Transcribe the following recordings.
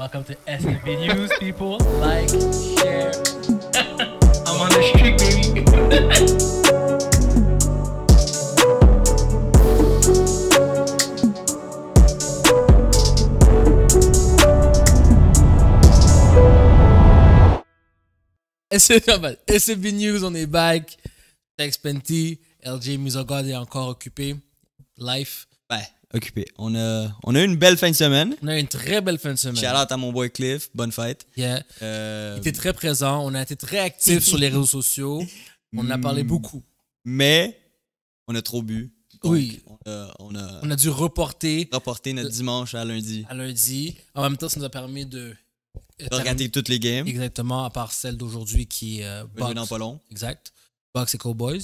Welcome to STV News, people. Like, share. I'm on the street, baby. SCB News, on est back. Tex Penty, LJ Misogarde est encore occupé. Life. Bye. occupé. On a, on a eu une belle fin de semaine. On a eu une très belle fin de semaine. Shout out à mon boy Cliff. Bonne fête. Yeah. Euh, Il était très présent. On a été très actifs sur les réseaux sociaux. On en a parlé mm. beaucoup. Mais on a trop bu. oui. On a, on a, dû reporter. Reporter notre dimanche à lundi. À lundi. En même temps, ça nous a permis de. de regarder toutes les games. Exactement, à part celle d'aujourd'hui qui est. Euh, dans pas Exact. Box et Cowboys.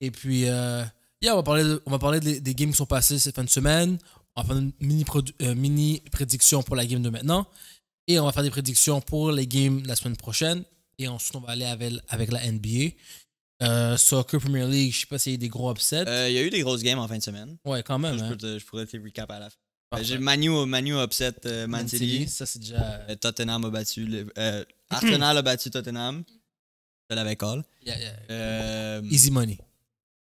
Et puis. Euh, on va parler, on va parler des, games qui sont passés cette fin de semaine. On va faire une mini, euh, mini prédiction pour la game de maintenant. Et on va faire des prédictions pour les games la semaine prochaine. Et ensuite, on va aller avec, la NBA. Euh, soccer Premier League, je sais pas s'il y a eu des gros upsets. Euh, il y a eu des grosses games en fin de semaine. Ouais, quand même. je, hein. je, pourrais te recap à la fin. Ben, j'ai Manu, Manu upset Man, City. Ça, c'est déjà. Tottenham a battu. Arsenal a battu Tottenham. Je l'avais call. Yeah, yeah. Easy money.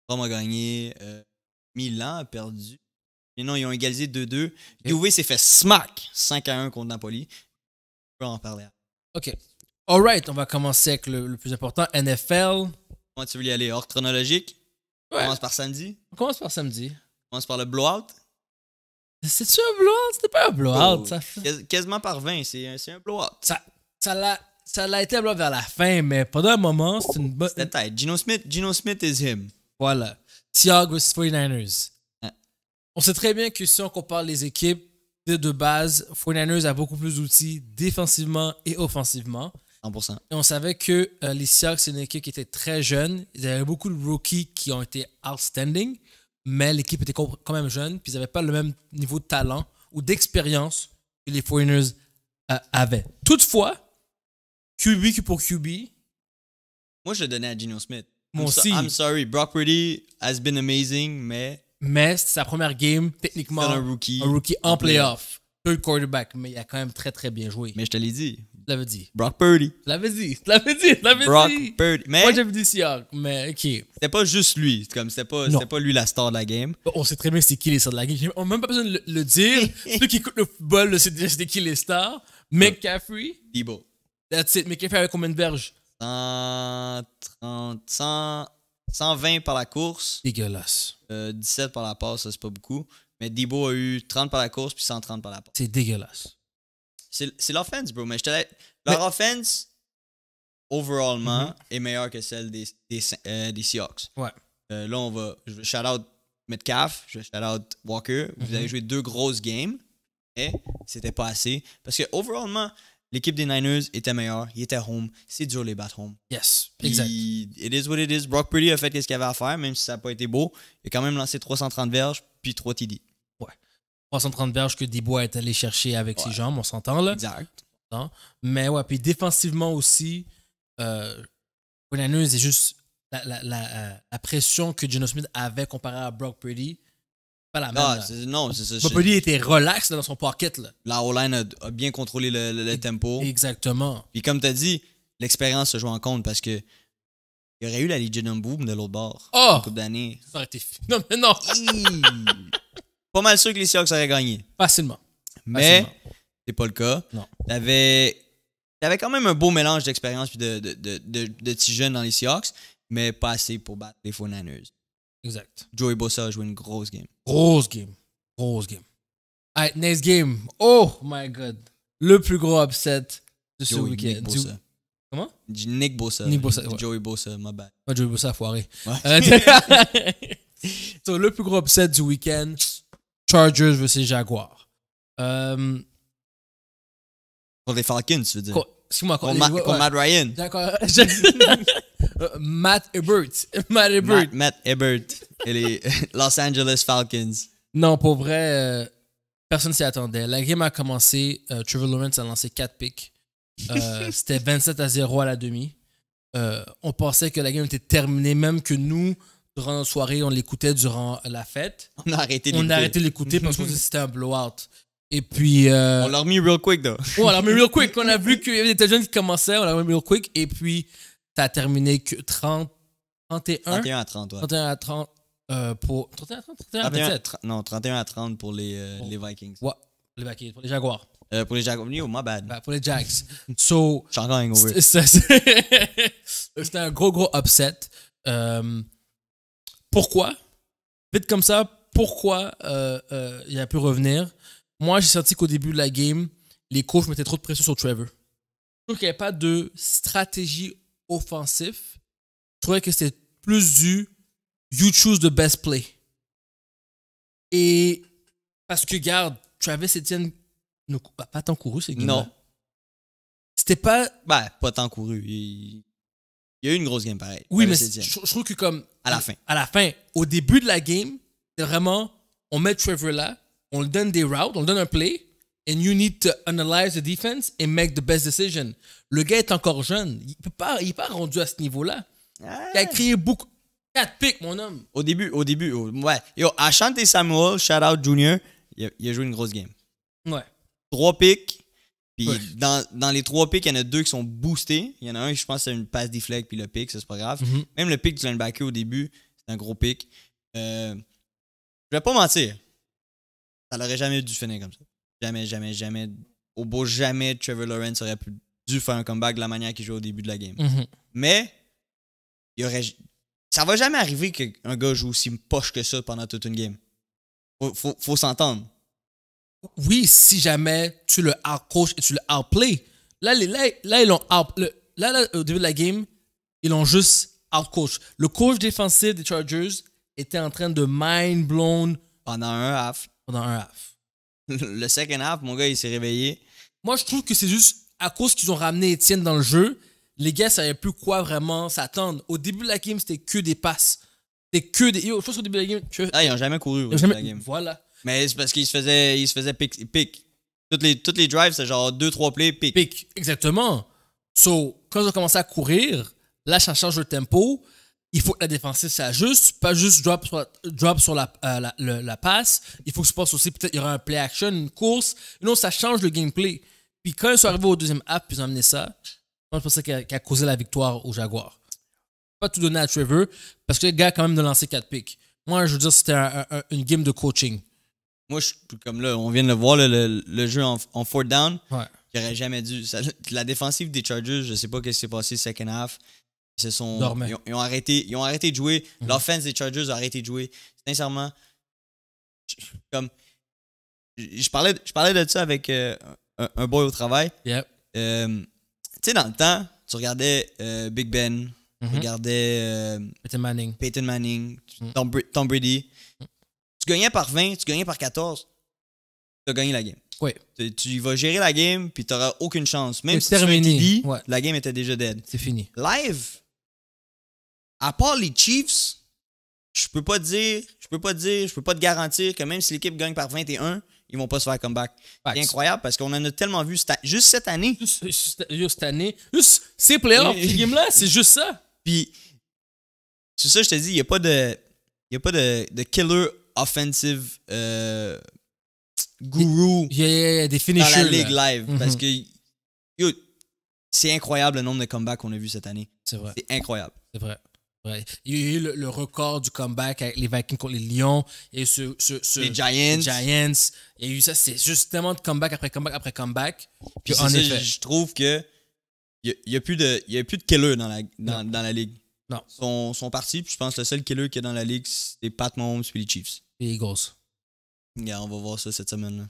Rome a gagné. Euh, Milan a perdu. Mais non, ils ont égalisé 2-2. Juve s'est fait smack 5 1 contre Napoli. On peut en parler. OK. All right, on va commencer avec le, plus important, NFL. Comment tu veux y aller? Hors chronologique? On commence par samedi? On commence par samedi. On commence par le blowout. C'est-tu un blowout? C'était pas un blowout, oh, quasiment par 20, euh, c'est un, blowout. Ça l'a ça l'a été un blowout vers la fin, mais pendant un moment, c'est une bonne... C'était Gino Smith, Gino Smith is him. Voilà. Seahawks 49ers. On sait très bien que si on compare les équipes de, base, 49ers a beaucoup plus d'outils défensivement et offensivement. 100%. Et on savait que euh, les Seahawks, c'est une équipe qui était très jeune. Ils avaient beaucoup de rookies qui ont été outstanding, mais l'équipe était quand même jeune, puis ils n'avaient pas le même niveau de talent ou d'expérience que les 49ers euh, avaient. Toutefois, QB pour QB. Moi, je le donnais à Gino Smith. Moi aussi. I'm sorry, Brock Purdy has been amazing, mais. Mais c'est sa première game, techniquement. Un rookie. Un rookie en playoff. Peu quarterback, mais il a quand même très très bien joué. Mais je te l'ai dit. Tu l'avais dit. Brock Purdy. Je l'avais dit. Tu l'avais dit. l'avais dit. Brock Purdy. Moi j'avais dit Seahawks, mais ok. C'était pas juste lui. Comme c'était pas, c'était pas lui la star de la game. On sait très bien c'est qui les stars de la game. On n'a même pas besoin de le, dire. Ceux qui écoutent le football, c'est qui les stars. McCaffrey. Debo. That's it. McCaffrey avec combien de verges 120 par la course. Dégueulasse. 17 euh, par la passe, ça c'est pas beaucoup. Mais Debo a eu 30 par la course puis 130 par la passe. C'est dégueulasse. C'est l'offense, bro. Mais je te Leur offense, overallement, mm-hmm. est meilleure que celle des, euh, Seahawks. Ouais. Euh, là, on va. Je vais shout out Metcalf, je vais shout out Walker. Vous mm-hmm. avez joué deux grosses games, et c'était pas assez. Parce que, overallement, L'équipe des Niners était meilleure, il était home, c'est dur les battre home. Yes, exact. It is what it is. Brock Purdy a fait ce qu'il avait à faire, même si ça n'a pas été beau. Il a quand même lancé 330 verges, puis 3 TD. Ouais. 330 verges que Dibois est allé chercher avec ses jambes, on s'entend là. Exact. Hein? Mais ouais, puis défensivement aussi, euh, les Niners, c'est juste la, la, la, euh, la, pression que Geno Smith avait comparée à Brock Purdy la ah, non, c'est ça. était relax dans son pocket. Là. La O-line a, bien contrôlé le, tempo. Exactement. Puis comme tu as dit, l'expérience se joue en compte parce que il y aurait eu la Legion Boom de l'autre bord. Oh! Coupe d'année. Ça Non, mais non! pas mal sûr que les Seahawks auraient gagné. Facilement. Mais c'est pas le cas. Non. Tu avais quand même un beau mélange d'expérience et de, de, de, petits jeunes dans les Seahawks, mais pas assez pour battre les faux nanneuses. Exact. Joey Bossa a joué une grosse game. Grosse game. Grosse game. right, next game. Oh my god. Le plus gros upset de ce week-end. Nick Comment Nick Bossa. Nick Joey Bossa, my bad. Joey Bossa a foiré. Ouais. le plus gros upset du week-end Chargers versus Jaguars. Pour euh, les Falcons, tu veux dire Excuse-moi, quand, Ryan. D'accord. Euh, Matt Ebert. Matt Ebert. Matt, Ebert et les Los Angeles Falcons. Non, pour vrai, euh, personne s'y attendait. La game a commencé. Euh, Trevor Lawrence a lancé 4 picks. C'était 27 à 0 à la demi. on pensait que la game était terminée, même que nous, durant la soirée, on l'écoutait durant la fête. On a arrêté d'écouter. On a arrêté l'écouter parce que c'était un blowout. Et puis. On l'a remis real quick, though. on l'a real quick. On a vu qu'il y avait des jeunes qui commençaient, on l'a remis real quick. Et puis, tu as terminé que 30, 31. 31 à 30, ouais. 31 à 30 euh, pour. 31 à 30, 31 à 27. 30, non, 31 à 30 pour les, euh, pour, les Vikings. Ouais, les Vikings, pour les Jaguars. Euh, pour les Jaguars, no, my bad. Bah, pour les Jags. So, Je suis C'était un gros, gros upset. Euh, pourquoi? Vite comme ça, pourquoi euh, euh, il a pu revenir? Moi, j'ai senti qu'au début de la game, les coachs mettaient trop de pression sur Trevor. Je trouve qu'il n'y avait pas de stratégie offensif, je trouvais que c'était plus du You choose the best play. Et parce que, garde, Travis Etienne ne bah, pas tant couru, c'est Non. C'était pas. Ben, pas tant couru. Il... y a eu une grosse game pareil. Oui, mais je, trouve que comme. À la fin. À la fin. Au début de la game, c'est vraiment. On met Trevor là, on lui donne des routes, on lui donne un play, and you need to analyze the defense and make the best decision. Le gars est encore jeune. Il n'est pas, pas rendu à ce niveau-là. Il a créé beaucoup. 4 pics, mon homme. Au début, au début, ouais. Yo, Ashante Samuel, shout out Junior, il a, joué une grosse game. Ouais. 3 pics. Puis dans, les trois pics, il y en a deux qui sont boostés. Il y en a un, je pense, c'est une passe deflect, puis le pic, c'est pas grave. Mhm. Même le pic du linebacker au début, c'est un gros pic. Euh, je vais pas mentir. Ça l'aurait jamais dû finir comme ça. Jamais, jamais, jamais. Au beau jamais, Trevor Lawrence aurait pu dû faire un comeback de la manière qu'il joue au début de la game. Mhm. Mais il aurait, ça va jamais arriver qu'un gars joue aussi poche que ça pendant toute une game. Faut, faut, s'entendre. Oui, si jamais tu le hard et tu le hard Là, là, là ils là, au début de la game, ils l'ont juste hard coach. Le coach défensif des Chargers était en train de mind blown. Pendant un half. Pendant un half. le second half, mon gars, il s'est réveillé. Moi, je trouve que c'est juste à cause qu'ils ont ramené Étienne dans le jeu, les gars savaient plus quoi vraiment s'attendre. Au début de la game, c'était que des passes. C'était que des. Yo, je pense qu'au début de la game. Ah, ils n'ont jamais couru la game. Voilà. Mais c'est parce qu'ils se faisaient, ils se faisaient pick. pick. Toutes, les, toutes les drives, c'est genre 2-3 plays, pick. Pick, exactement. So, quand ils ont commencé à courir, là, ça change le tempo. Il faut que la défensive s'ajuste, pas juste drop sur, la, drop sur la, euh, la, la, passe. Il faut que se passe aussi, peut-être, il y aura un play action, une course. Non, ça change le gameplay. Puis quand ils sont arrivés au deuxième half, puis ils ont amené ça, je pense que c'est ça qui a, causé la victoire aux Jaguars. Pas tout donner à Trevor, parce que le gars quand même de lancer 4 picks. Moi, je veux dire, c'était une game de coaching. Moi, je, comme là, on vient de le voir, le, jeu en, en, fourth down, qui aurait jamais dû. la défensive des Chargers, je ne sais pas ce qui s'est passé second half. Ils, sont, ils, ont, arrêté, ils ont arrêté de jouer. Mhm. L'offense des Chargers a arrêté de jouer. Sincèrement, je, comme je parlais, je parlais de ça avec euh, un, boy au travail. Euh, tu sais, dans le temps, tu regardais euh, Big Ben, tu mm-hmm. regardais euh, Peyton Manning, mm. Tom, Brady. Mm. Tu gagnais par 20, tu gagnais par 14, tu as gagné la game. Oui. Tu, vas gérer la game, puis tu n'auras aucune chance. Même si tu dit, ouais. la game était déjà dead. C'est fini. Live, à part les Chiefs, je peux pas dire, je peux pas dire, je peux pas te garantir que même si l'équipe gagne par 21, ils vont pas se faire comeback. C'est incroyable parce qu'on en a tellement vu juste cette année. Juste, cette année. Juste ces playoffs, games-là, c'est juste ça. Puis, c'est ça, je te dis, il n'y a pas de, y pas de, killer offensive guru dans la ligue live. Parce mhm. que c'est incroyable le nombre de comebacks qu'on a vu cette année. C'est vrai. C'est incroyable. C'est vrai. Il y a eu le, record du comeback avec les Vikings contre les Lions et ce, ce, les Giants. Les Giants. Il y a eu ça, c'est juste tellement de comeback après comeback après comeback. Puis en effet. Je trouve que il n'y a, plus de, y a plus de killer dans la, dans, la ligue. Non. Ils sont, partis, puis je pense que le seul killer qu'il y a dans la ligue, c'est Pat Mahomes puis les Chiefs. Les Eagles. on va voir ça cette semaine.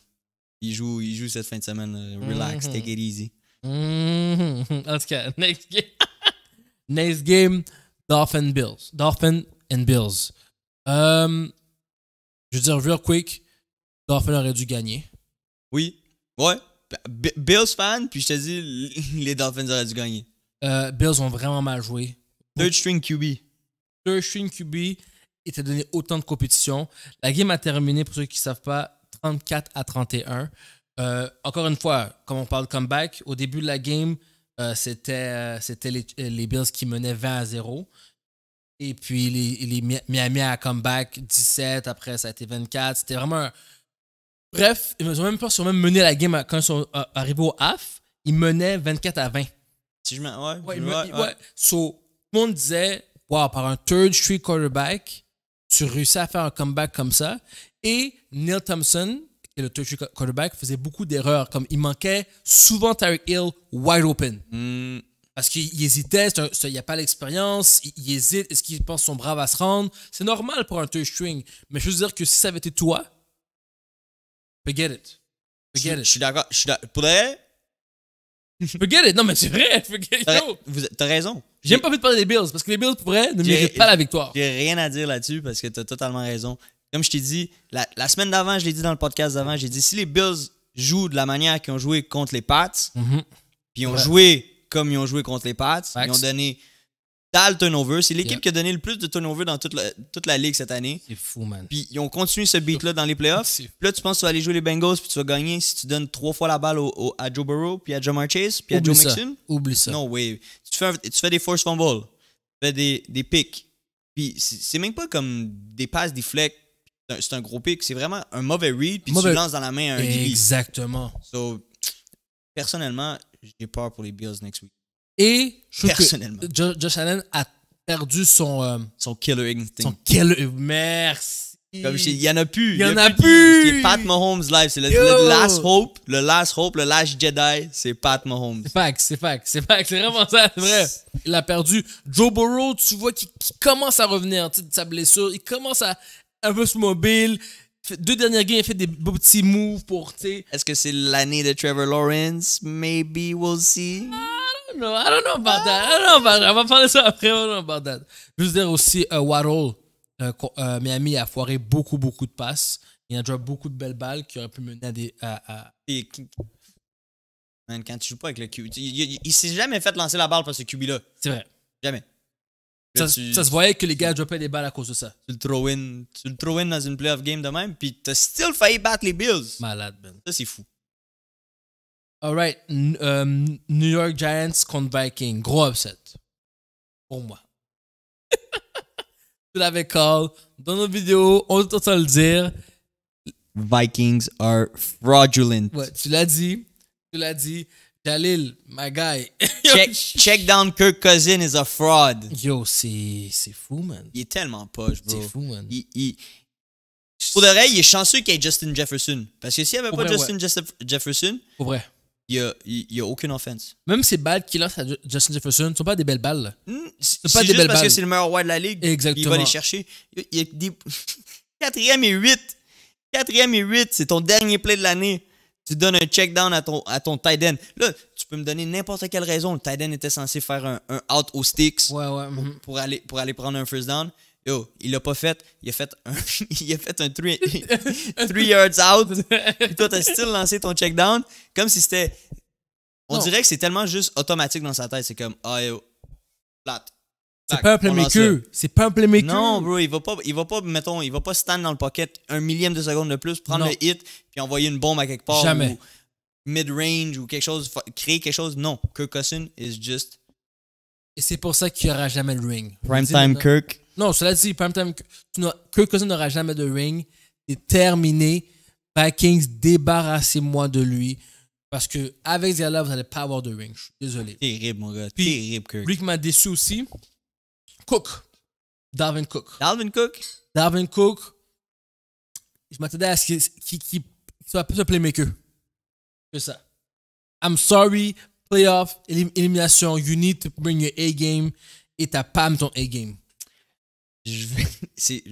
Ils, jouent, ils cette fin de semaine. Euh, mm-hmm. Relax, take it easy. Mm-hmm. En tout cas, next game. next game. Dolphin Bills. Dolphin and Bills. Euh, je veux dire, real quick, Dolphin aurait dû gagner. Oui. Ouais. Bills fan, puis je te dis, les Dolphins auraient dû gagner. Euh, Bills ont vraiment mal joué. Third string QB. Third string QB. Il t'a donné autant de compétition. La game a terminé, pour ceux qui ne savent pas, 34 à 31. Euh, encore une fois, comme on parle de comeback, au début de la game, euh, c'était euh, euh, les, Bills qui menaient 20 à 0. Et puis les, Miami à comeback 17, après ça a été 24. C'était vraiment un... Bref, ils ont même pas même mené la game quand ils sont arrivés au half. Ils menaient 24 à 20. Si je me... Ouais, ouais, ouais, So, tout le monde disait, wow, par un third street quarterback, tu réussis à faire un comeback comme ça. Et Neil Thompson, et le touch quarterback faisait beaucoup d'erreurs. Comme il manquait souvent Tyreek Hill wide open. Mm. Parce qu'il hésitait, il n'y a pas l'expérience, il, hésite, est-ce qu'il pense son brave à se rendre C'est normal pour un touch string. Mais je veux dire que si ça avait été toi, forget it. Forget je, it. Je suis d'accord. Pour vrai, Forget it. Non, mais c'est vrai. Forget it. T'as raison. J'aime pas envie de parler des Bills parce que les Bills, pourraient ne méritent pas la victoire. J'ai rien à dire là-dessus parce que tu as totalement raison. Comme je t'ai dit, la, semaine d'avant, je l'ai dit dans le podcast d'avant, j'ai dit si les Bills jouent de la manière qu'ils ont joué contre les Pats, mhm. puis ils ont joué comme ils ont joué contre les Pats, ils ont donné dalle turnover. C'est l'équipe qui a donné le plus de turnover dans toute la, toute la ligue cette année. C'est fou, man. Puis ils ont continué ce beat-là dans les playoffs. Puis là, tu penses que tu vas aller jouer les Bengals puis tu vas gagner si tu donnes trois fois la balle au, à Joe Burrow, puis à Joe Chase, puis à Joe Mixon. Oublie ça. Non, oui. Tu fais, des force fumbles, tu fais des, picks. Puis c'est même pas comme des passes, des flecs c'est un gros pick. C'est vraiment un mauvais read, puis tu lances dans la main un Exactement. So, personnellement, j'ai peur pour les Bills next week. Et personnellement. Josh Allen a perdu son... Euh, son killer instinct. Son killer... Merci. Comme il y en a plus. Il y en a, plus. C'est Pat Mahomes live. C'est le, last hope, le last hope, le last Jedi. C'est Pat Mahomes. C'est fact, c'est fact, c'est fact. C'est vraiment ça, c'est vrai. Il a perdu. Joe Burrow, tu vois qui commence à revenir de sa blessure. Il commence à, un peu mobile. Deux dernières games, il a fait des beaux petits moves pour, tu Est-ce que c'est l'année de Trevor Lawrence? Maybe we'll see. I don't know. I don't know about that. I don't know about that. On va parler de ça après. I don't know about that. veux dire aussi, euh, Waddle, euh, euh, Miami a foiré beaucoup, beaucoup de passes. Il a drop beaucoup de belles balles qui auraient pu mener à des. quand tu joues pas avec le QB, il, s'est jamais fait lancer la balle par ce QB-là. C'est vrai. Jamais. Ça, se voyait que les gars dropaient des balles à cause de ça. Tu le throw-in tu le throw dans une playoff game de même, puis t'as still failli battre les Bills. Malade, man. Ça, c'est fou. Alright. Euh, New York Giants contre Vikings. Gros upset. Pour moi. tu l'avais call. Dans nos vidéos, on t'entend le dire. Vikings are fraudulent. Ouais, tu l'as dit. Tu l'as dit. Dalil, my guy. check, down Kirk Cousin is a fraud. Yo, c'est fou, man. Il est tellement poche, bro. C'est fou, man. Il, il... Pour de il est chanceux qu'il y ait Justin Jefferson. Parce que s'il n'y avait pas Justin Jefferson, vrai. il n'y a, a, aucune offense. Même ces balles qu'il a, à Justin Jefferson ne sont pas des belles balles. Hmm, c'est pas des juste balles. parce que c'est le meilleur roi de la ligue. Exactement. Il va les chercher. Il dit Quatrième et huit. Quatrième et huit, c'est ton dernier play de l'année. Tu donnes un check-down à ton, à ton tight end. Là, tu peux me donner n'importe quelle raison. Le tight end était censé faire un, out aux sticks mhm. pour, aller, pour aller prendre un first down. Yo, il l'a pas fait. Il a fait un, il a fait un three, yards out. Puis toi, t'as still lancé ton check down. Comme si c'était. On dirait que c'est tellement juste automatique dans sa tête. C'est comme, ah, oh, yo, plate. C'est pas un playmaker. C'est pas un Non, bro, il va pas, il va pas, mettons, il va pas stand dans le pocket un millième de seconde de plus, prendre le hit, puis envoyer une bombe à quelque part. Jamais. Mid-range ou quelque chose, créer quelque chose. Non, Kirk Cousin is just. Et c'est pour ça qu'il n'y aura jamais le ring. Prime time Kirk. Non, cela dit, prime time Kirk Cousin n'aura jamais de ring. C'est terminé. Vikings, débarrassez-moi de lui. Parce que avec vous n'allez pas avoir de ring. Je suis désolé. Terrible, mon gars. Terrible, Kirk. Lui qui m'a déçu aussi, Cook. Dalvin Cook. Dalvin Cook. Dalvin Cook. Je m'attendais à ce qu'il qu qu soit plus un playmaker que ça. I'm sorry, playoff, élimination, you need to bring your A-game et t'as pas ton A-game. C'est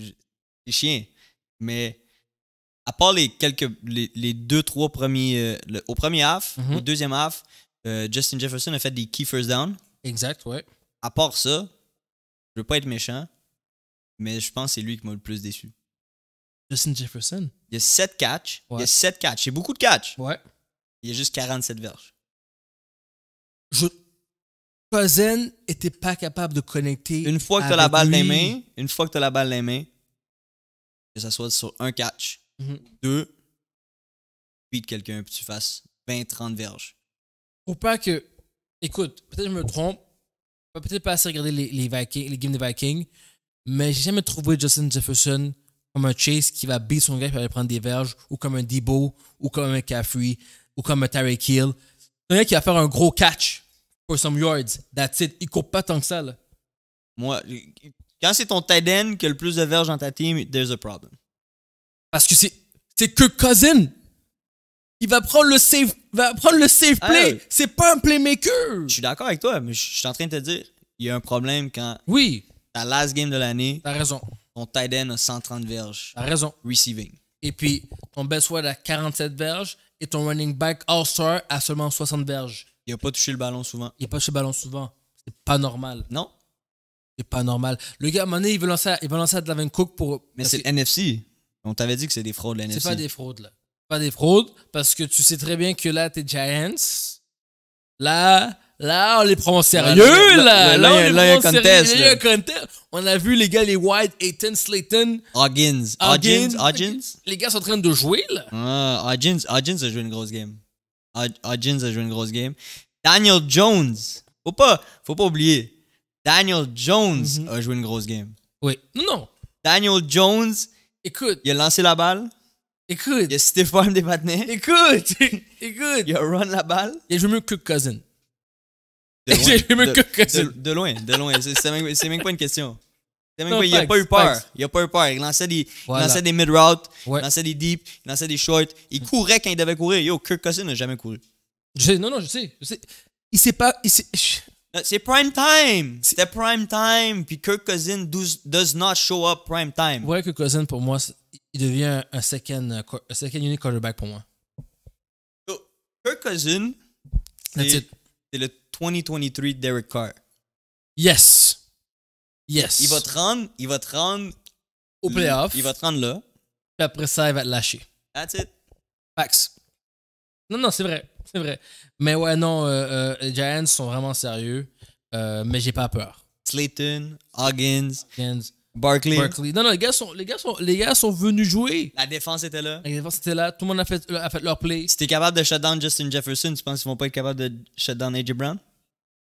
chien, mais à part les quelques les, deux trois premiers euh, au premier half, au mhm. deuxième half, euh, Justin Jefferson a fait des key first down. Exact, ouais. À part ça, je veux pas être méchant, mais je pense que c'est lui qui m'a le plus déçu. Justin Jefferson. Il y a 7 catchs. Il y a 7 catchs. C'est beaucoup de catch. Ouais. Il y a juste 47 verges. Je... Cousin était pas capable de connecter. Une fois que tu as la balle dans les mains, une fois que tu la balle dans les mains, que ça soit sur un catch, mhm. deux, puis de quelqu'un, puis tu fasses 20-30 verges. ou pas que. Écoute, peut-être je me trompe, peut-être pas assez regarder les, Vikings, les games des Vikings, mais j'ai jamais trouvé Justin Jefferson comme un Chase qui va beat son gars pour aller prendre des verges, ou comme un Debo, ou comme un Caffrey, ou comme un Tyreek Hill. C'est un gars qui va faire un gros catch pour some yards. That's it. Il court pas tant que ça, Moi, quand c'est ton tight end qui a le plus de verges dans ta team, there's a problem. Parce que c'est, c'est que Cousin. Il va prendre le safe, va prendre le safe play. c'est pas un playmaker. Je suis d'accord avec toi, mais je suis en train de te dire, il y a un problème quand. Oui. Ta last game de l'année. T'as raison. Ton tight a 130 verges. T'as raison. Receiving. Et puis, ton best wide a 47 verges et ton running back all-star a seulement 60 verges. Il n'a pas touché le ballon souvent. Il n'a pas touché le ballon souvent. C'est pas normal. Non. C'est pas normal. Le gars, à un moment donné, il veut lancer, il veut lancer à Cook pour. Mais c'est le NFC. On t'avait dit que c'est des fraudes, le C'est pas des fraudes, là. Pas des fraudes parce que tu sais très bien que là, t'es Giants. Là, là, on les prend au sérieux. Là, là, on les sérieux. On a vu les gars, les White, Ayton, Slayton. Hoggins. Hoggins. Les gars sont en train de jouer, là. Ah, Hoggins, a joué une grosse game. Hoggins a joué une grosse game. Daniel Jones. Faut pas, faut pas oublier. Daniel Jones mm-hmm. a joué une grosse game. Oui. Non, non. Daniel Jones. Il a lancé la balle. Écoute. Il y a Stéphane des Écoute. Écoute. Il y a run la balle. Il a joué mieux que Cousin. De loin. que Cousin. De, loin, de loin. C'est même, même pas une question. Même il n'a pas eu peur. Il n'a pas eu peur. Il lançait des, lançait des mid-routes, il lançait des deep, il lançait des shorts. Il mm. courait quand il devait courir. Yo, Kirk Cousin n'a jamais couru. Je sais, non, non, je sais. Je sais. Il sait pas. Euh, c'est prime time. C'était prime time. Puis Kirk Cousin does, does, not show up prime time. Ouais, Kirk Cousin, pour moi, il devient un second, euh, second unit quarterback pour moi. So, Kirk Cousin, c'est le 2023 Derek Carr. Yes. Yes. Il va te rendre, il va te au playoff. Il va te rendre là. Puis après ça, il va te lâcher. That's it. Facts. Non, non, c'est vrai c'est vrai. Mais ouais, non, euh, euh Giants sont vraiment sérieux, euh, mais j'ai pas peur. Slayton, Hoggins, Barkley. Non, non, les gars, sont, les, gars sont, les gars sont venus jouer. La défense était là. La défense était là. Tout le monde a fait, a fait leur play. Si t'es capable de shut down Justin Jefferson, tu penses qu'ils vont pas être capables de shut down A.J. Brown?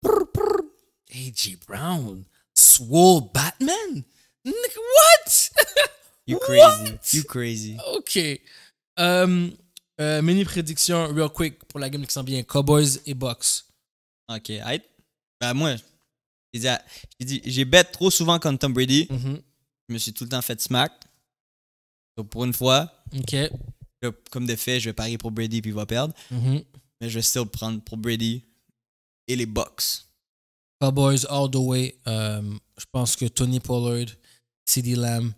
A.J. Brown? Swole Batman? What? you crazy. You crazy. OK. Um, euh, mini prédiction, real quick, pour la game qui s'en vient Cowboys et box. Ok, Bah moi, j'ai dit, j'ai bet trop souvent contre Tom Brady. Mhm. Je me suis tout le temps fait smack. Donc, pour une fois, comme de fait, je vais parier pour Brady puis il va perdre. Mhm. Mais je vais still prendre pour Brady et les Bucks. Cowboys all the way. Euh, je pense que Tony Pollard, CD Lamb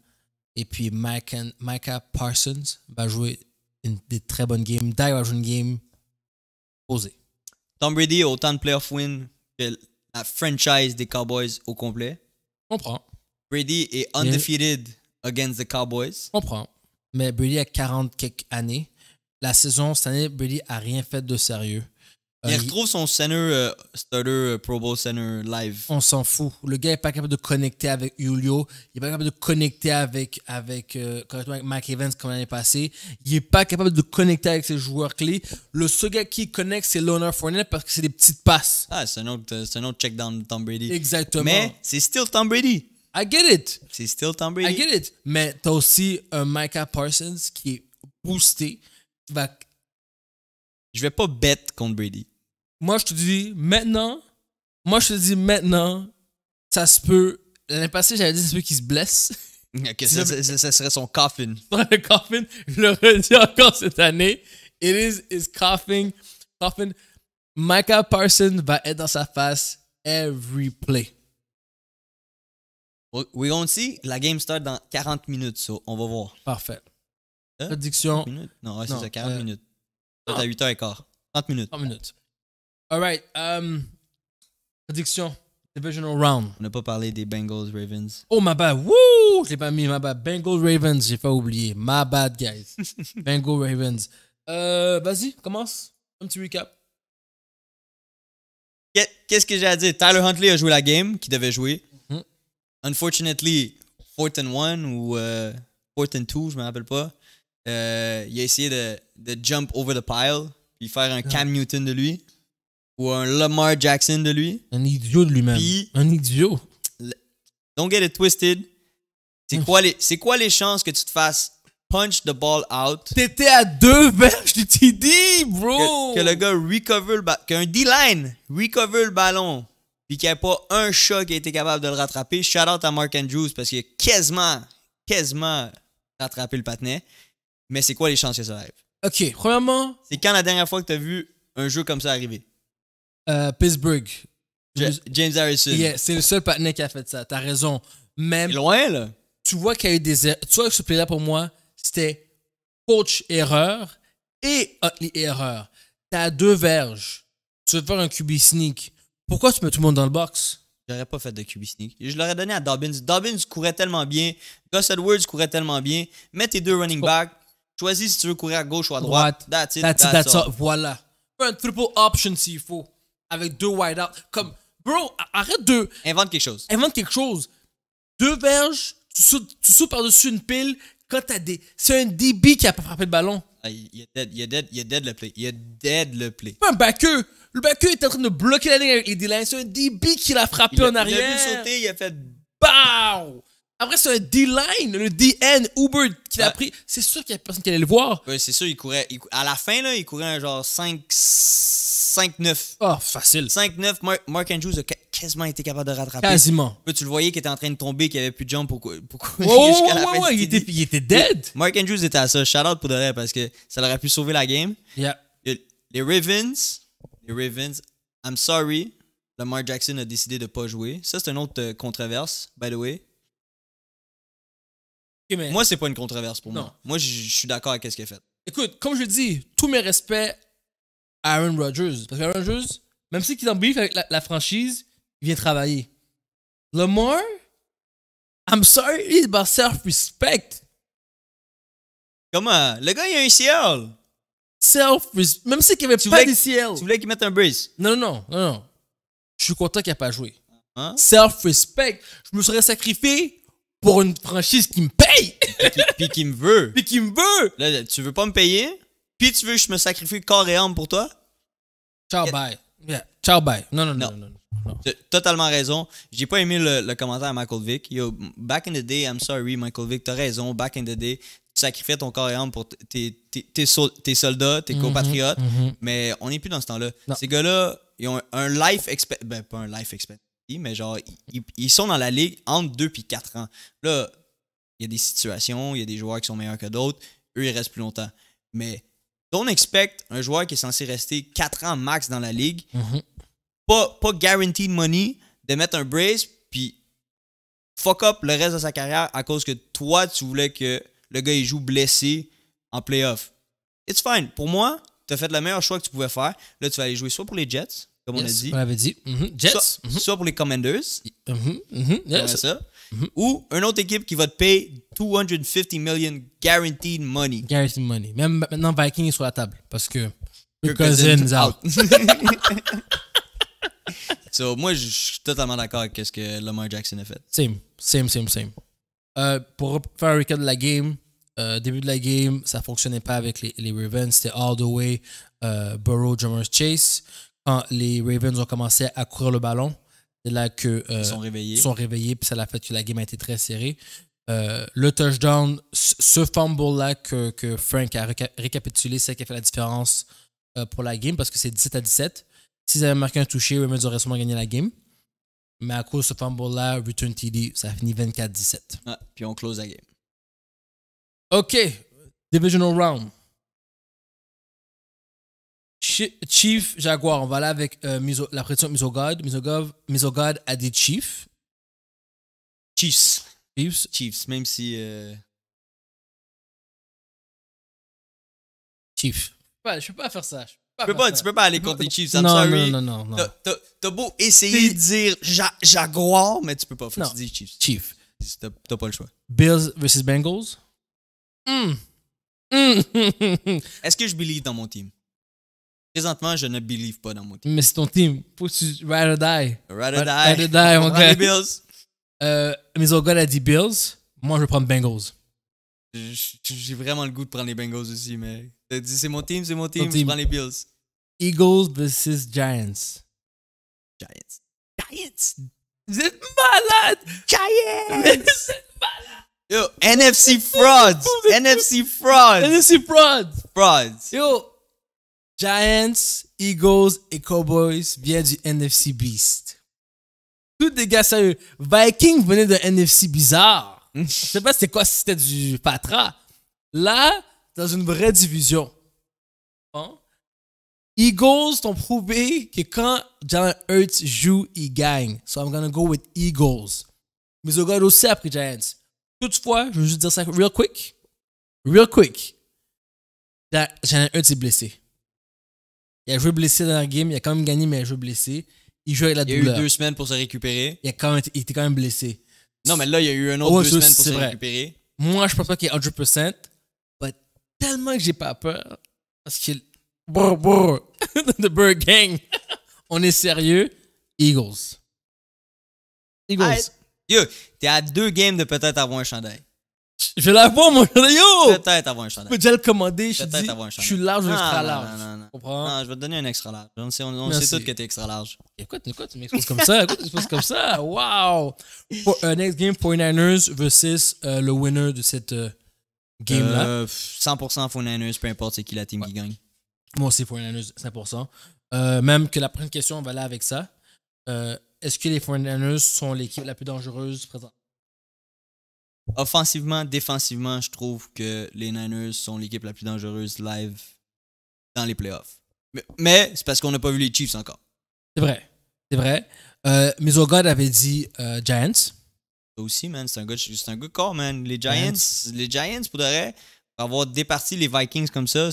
et puis Micah, Micah Parsons va jouer une, des très bonnes games, d'ailleurs une game posée. Tom Brady a autant de playoff win que la franchise des Cowboys au complet. On prend. Brady est undefeated against the Cowboys. On prend. Mais Brady a 40 quelques années. La saison, cette année, Brady a rien fait de sérieux. Il euh, retrouve son center, euh, starter euh, Pro Bowl center live. On s'en fout. Le gars n'est pas capable de connecter avec Julio. Il n'est pas capable de connecter avec, avec, avec Mike Evans comme l'année passée. Il n'est pas capable de connecter avec ses joueurs clés. Le seul gars qui connecte, c'est Loner Fournette parce que c'est des petites passes. Ah, c'est un autre, c'est un check down de Tom Brady. Exactement. Mais c'est still Tom Brady. I get it. C'est still Tom Brady. I get it. Mais tu as aussi un Micah Parsons qui est boosté, Je va je vais pas bet contre Brady moi, je te dis maintenant, moi, je te dis maintenant, ça se peut. L'année passée, j'avais dit ça se peut qu'il se blesse. Ok, ça, serait son coffin. le coffin, je le redis encore cette année. It is his coughing. Coffin. Micah Parsons va être dans sa face every play. We going see. La game start dans 40 minutes, so on va voir. Parfait. Hein? Prédiction. Non, c'est ça, 40 euh, minutes. Peut-être à 8h15. 30 minutes. 30 minutes. All right. Um, prédiction. Divisional round. On n'a pas parlé des Bengals Ravens. Oh, my bad. Woo! Je pas mis, ma bad. Bengals Ravens, j'ai pas oublié. My bad, guys. Bengals Ravens. Euh, vas-y, commence. Un petit recap. Qu'est-ce que j'ai à dire? Tyler Huntley a joué la game qu'il devait jouer. Mhm. Unfortunately, 4 and 1 ou euh, and 2, je me rappelle pas. Euh, il a essayé de, de, jump over the pile puis faire un ah. Cam Newton de lui ou un Lamar Jackson de lui. Un idiot de lui-même. Un idiot. Don't get it twisted. C'est quoi, les, chances que tu te fasses punch the ball out? T'étais à deux verges du TD, bro! Que, le gars recover le ballon. Qu'un D-line recover le ballon. Puis qu'il n'y ait pas un chat qui a été capable de le rattraper. Shout out à Mark Andrews parce qu'il a quasiment, quasiment rattrapé le patinet. Mais c'est quoi les chances que ça arrive? Ok, premièrement. C'est quand la dernière fois que tu as vu un jeu comme ça arriver? Euh, Pittsburgh. James Harrison. c'est le seul partenaire qui a fait ça. T'as raison. Même. Loin, là. Tu vois qu'il y a eu des erreurs. Tu vois que ce play-là, pour moi, c'était coach erreur et Utley erreur. T'as deux verges. Tu veux faire un QB sneak. Pourquoi tu mets tout le monde dans le box? J'aurais pas fait de QB sneak. Je l'aurais donné à Dobbins. Dobbins courait tellement bien. Gus Edwards courait tellement bien. Mets tes deux running oh. backs. Choisis si tu veux courir à gauche ou à droite. That's it. That's, it, Voilà. Un triple option s'il faut avec deux wide out. Comme, bro, arrête de. Invente quelque chose. Invente quelque chose. Deux verges, tu sautes, par-dessus une pile quand t'as des. C'est un DB qui a pas frappé le ballon. Ah, il est dead, il est dead, il est dead le play. Il est dead le play. Pas un backeux. Le backeux est en train de bloquer la ligne avec les d C'est un DB qui l'a frappé en arrière. Il a vu sauter, il a fait BAU! Après, c'est un D-line, le DN Uber qu'il a pris. C'est sûr qu'il n'y a personne qui allait le voir. Oui, c'est sûr, il courait, À la fin, là, il courait un genre 5, 9 Oh, facile. 5-9, Mark, Andrews a quasiment été capable de rattraper. Quasiment. tu le voyais qu'il était en train de tomber, qu'il n'y avait plus de jump. pour, Pourquoi jusqu'à la ouais, ouais, il était, dead. Mark Andrews était à ça. Shout out pour de parce que ça aurait pu sauver la game. Yeah. Les Ravens, les Ravens, I'm sorry, Lamar Jackson a décidé de pas jouer. Ça, c'est une autre euh, controverse, by the way. Moi, c'est pas une controverse pour moi. Moi, je suis d'accord avec ce qu'il a fait. Écoute, comme je dis, tous mes respects à Aaron Rodgers. Parce que Rodgers, même si est en brief avec la, franchise, il vient travailler. Lamar, I'm sorry, It's about self-respect. Comment? Le gars, il a un CL. Self-respect. Même si qu'il avait tu pas de CL. Tu voulais qu'il mette un brace? Non, non, non, non, Je suis content qu'il a pas joué. Hein? Self-respect. Je me serais sacrifié pour une franchise qui me paye. puis, qui, me veut. Puis qui me veut. Là, tu veux pas me payer? Puis tu veux que je me sacrifie corps et âme pour toi? Ciao, bye. Ciao, bye. Non, non, non. non. non, Totalement raison. J'ai pas aimé le, commentaire à Michael Vick. Yo, back in the day, I'm sorry, Michael Vick, t'as raison. Back in the day, tu sacrifiais ton corps et âme pour tes, tes, soldats, tes mhm, compatriotes, mhm. mais on n'est plus dans ce temps-là. Ces gars-là, ils ont un life expect... Ben, pas un life expect mais genre, ils, sont dans la ligue entre 2 et 4 ans. Là, il y a des situations, il y a des joueurs qui sont meilleurs que d'autres. Eux, ils restent plus longtemps. Mais don't expect un joueur qui est censé rester 4 ans max dans la ligue, mhm. pas, pas guaranteed money, de mettre un brace, puis fuck up le reste de sa carrière à cause que toi, tu voulais que le gars il joue blessé en playoff. It's fine. Pour moi, tu as fait le meilleur choix que tu pouvais faire. Là, tu vas aller jouer soit pour les Jets, comme on a dit. On avait dit. Mhm. Jets. Mhm. Soit, pour les Commanders. Mhm, ça. Ou une autre équipe qui va te payer 250 million guaranteed money. Guaranteed money. Même maintenant, Vikings est sur la table parce que Cousins out. so, moi, je suis totalement d'accord avec ce que Lamar Jackson a fait. Same, same, same, same. Euh, pour faire un record de la game, euh, début de la game, ça fonctionnait pas avec les, les Ravens. C'était all the way, euh, Burrow, Drummers, Chase quand les Ravens ont commencé à courir le ballon, c'est là que euh, sont réveillés. Sont réveillés puis ça la fait que la game a été très serrée. Euh, le touchdown, ce fumble-là que, Frank a récapitulé, c'est qui a fait la différence euh, pour la game parce que c'est 17 à 17. S'ils avaient marqué un touché, Ravens aurait sûrement gagné la game. Mais à cause de ce fumble-là, Return TD, ça a fini 24-17. puis on close la game. OK, Divisional Round. Chief Jaguar, on va là avec euh, la pression de Misogod. Misogod, a dit Chief. Chiefs. Chiefs. Chiefs, même si. Euh, Chief. Ouais, je peux pas faire ça. tu peux pas, tu peux pas aller contre les Chiefs, non, Non, non, non, beau essayer de dire Jaguar, mais tu peux pas. Faut que tu dis Chiefs. Chief. T'as pas le choix. Bills versus Bengals. Hmm. Hmm. Est-ce que je believe dans mon team? Présentement, je ne believe pas dans mon team. Mais c'est ton team. Faut que tu ride or die. Ride or die. Ride or die, mon gars. les Bills. Euh, mes autres gars, a dit Bills. Moi, je vais prendre Bengals. J'ai vraiment le goût de prendre les Bengals aussi, mais c'est mon team, c'est mon team, team, je prends les Bills. Eagles versus Giants. Giants. Giants. Vous êtes malade! Giants! Vous êtes malade! Yo, NFC frauds! NFC frauds! NFC frauds! Frauds! Yo, Giants, Eagles et Cowboys viennent du NFC Beast. Tout des gars sérieux. Vikings venait d'un NFC bizarre. Hmm. Je sais pas c'était quoi, si c'était du Patra. Là, dans une vraie division. Hein? Eagles t'ont prouvé que quand Jalen Hurts joue, il gagne. So I'm gonna go with Eagles. Mais le gars aussi après Giants. Toutefois, je veux juste dire ça real quick. Real quick. Jalen Hurts est blessé. Il a joué blessé dans la game. Il a quand même gagné, mais il a joué blessé. Il a eu deux semaines pour se récupérer. Il, a quand même, il était quand même blessé. Non, mais là, il y a eu un autre deux semaines pour se récupérer. Moi, je pense pas qu'il est 100%, mais tellement que j'ai pas peur. Parce que. Brr, brr. The Bird Gang. On est sérieux. Eagles. Eagles. Yo, t'es à deux games de peut-être avoir un chandail. Je l'ai pas, mon Yo! Peut-être avoir un chandail. Tu peux déjà le commander. Je Peut-être avoir un Je suis large ou extra large. Non, non, non. Comprends? Non, je vais te donner un extra large. On sait, on, on sait tous que t'es extra large. Écoute, écoute, tu m'exposes comme ça. Écoute, tu m'exposes comme ça. Wow! next game, 49ers versus uh, le winner de cette uh, game-là. 100% euh, 49ers, peu importe c'est qui la team qui gagne. Moi aussi, 49ers, 100%. Euh, même que la première question, on va aller avec ça. Euh, Est-ce que les 49ers sont l'équipe la plus dangereuse présente? offensivement, défensivement, je trouve que les Niners sont l'équipe la plus dangereuse live dans les playoffs. Mais, c'est parce qu'on n'a pas vu les Chiefs encore. C'est vrai. C'est vrai. Euh, avait dit euh, Giants. Ça aussi, man. C'est un good c'est un man. Les Giants, les Giants, pourraient avoir départi les Vikings comme ça,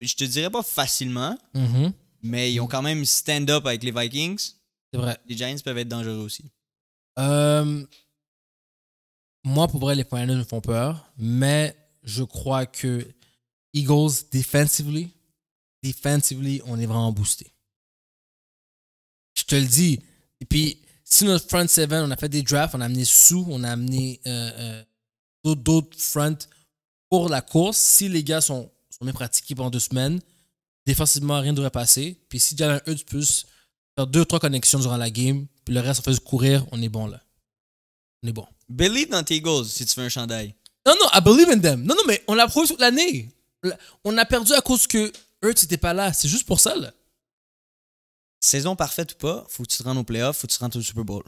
je te dirais pas facilement, mm-hmm. mais ils ont quand même stand-up avec les Vikings. C'est vrai. Les Giants peuvent être dangereux aussi. Euh, moi, pour vrai, les 49ers me font peur, mais je crois que Eagles, defensively, on est vraiment boosté. Je te le dis. Et puis, si notre front 7, on a fait des drafts, on a amené sous, on a amené euh, euh, d'autres fronts pour la course. Si les gars sont, sont bien pratiqués pendant deux semaines, défensivement, rien ne devrait passer. Puis si Jalen Hurts peut faire deux, trois connexions durant la game, puis le reste, on fait courir, on est bon là. On bon. Believe dans tes goals si tu veux un chandail. Non, non, I believe in them. Non, non, mais on l'a prouvé toute l'année. On a perdu à cause que eux, tu n'étais pas là. C'est juste pour ça, là. Saison parfaite ou pas, faut que tu te rendes aux playoffs, faut que tu te rendes au Super Bowl.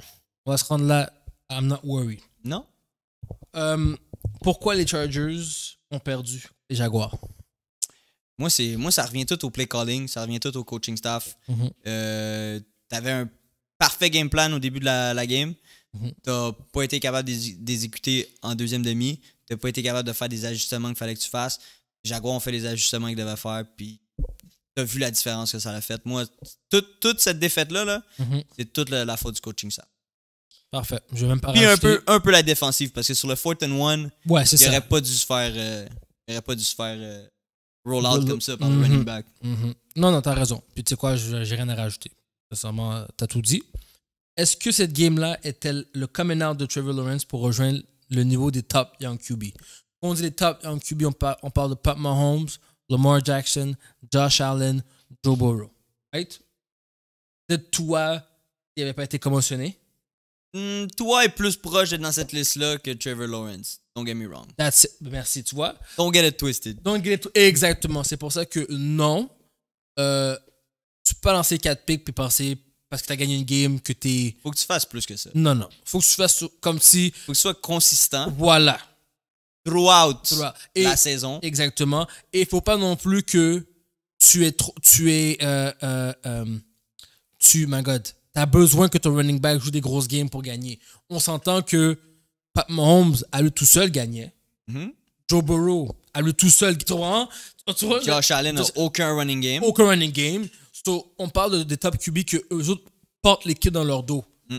On va se rendre là. I'm not worried. Non? Euh, pourquoi les Chargers ont perdu les Jaguars? Moi, c'est, moi, ça revient tout au play calling, ça revient tout au coaching staff. Mm-hmm. Euh, t'avais tu avais un parfait game plan au début de la game. Tu mhm. n'as T'as pas été capable d'exécuter en deuxième demi. T'as pas été capable de faire des ajustements qu'il fallait que tu fasses. Jaguar on fait les ajustements qu'il devait faire. Puis as vu la différence que ça a fait. Moi, toute, cette défaite-là, là, mhm. c'est toute la, faute du coaching ça. Parfait. Je vais même pas Puis un peu, un peu, la défensive, parce que sur le 4 and one, il n'aurait pas dû se faire, aurait pas dû se faire euh, euh, roll out comme ça par le mhm. running back. Non, non, as raison. Puis tu sais quoi, j'ai rien à rajouter. tu t'as tout dit. Est-ce que cette game-là est-elle le coming out de Trevor Lawrence pour rejoindre le niveau des top young QB? Quand on dit les top young QB, on, parle, de Pat Mahomes, Lamar Jackson, Josh Allen, Joe Burrow. Right? De toi qui n'avais pas été commotionné. Hmm, toi est plus proche d'être dans cette liste-là que Trevor Lawrence. Don't get me wrong. That's it. Ben, merci, tu vois. Don't get it twisted. Don't get it Exactement. C'est pour ça que non, euh, tu peux pas lancer 4 picks puis penser parce que tu as gagné une game que tu es. Faut que tu fasses plus que ça. Non, non. Faut que tu fasses comme si. Faut que tu sois consistant. Voilà. Throughout, throughout. Et la saison. Exactement. Et il faut pas non plus que tu es. tu es. Euh, euh, euh, tu. My God. Tu as besoin que ton running back joue des grosses games pour gagner. On s'entend que Pat Mahomes, à lui tout seul, gagnait. Mhm. Joe Burrow à lui tout seul te Josh Allen n'a aucun running game. Aucun running game. So, on parle de, des top QB que eux autres portent l'équipe dans leur dos. Mm.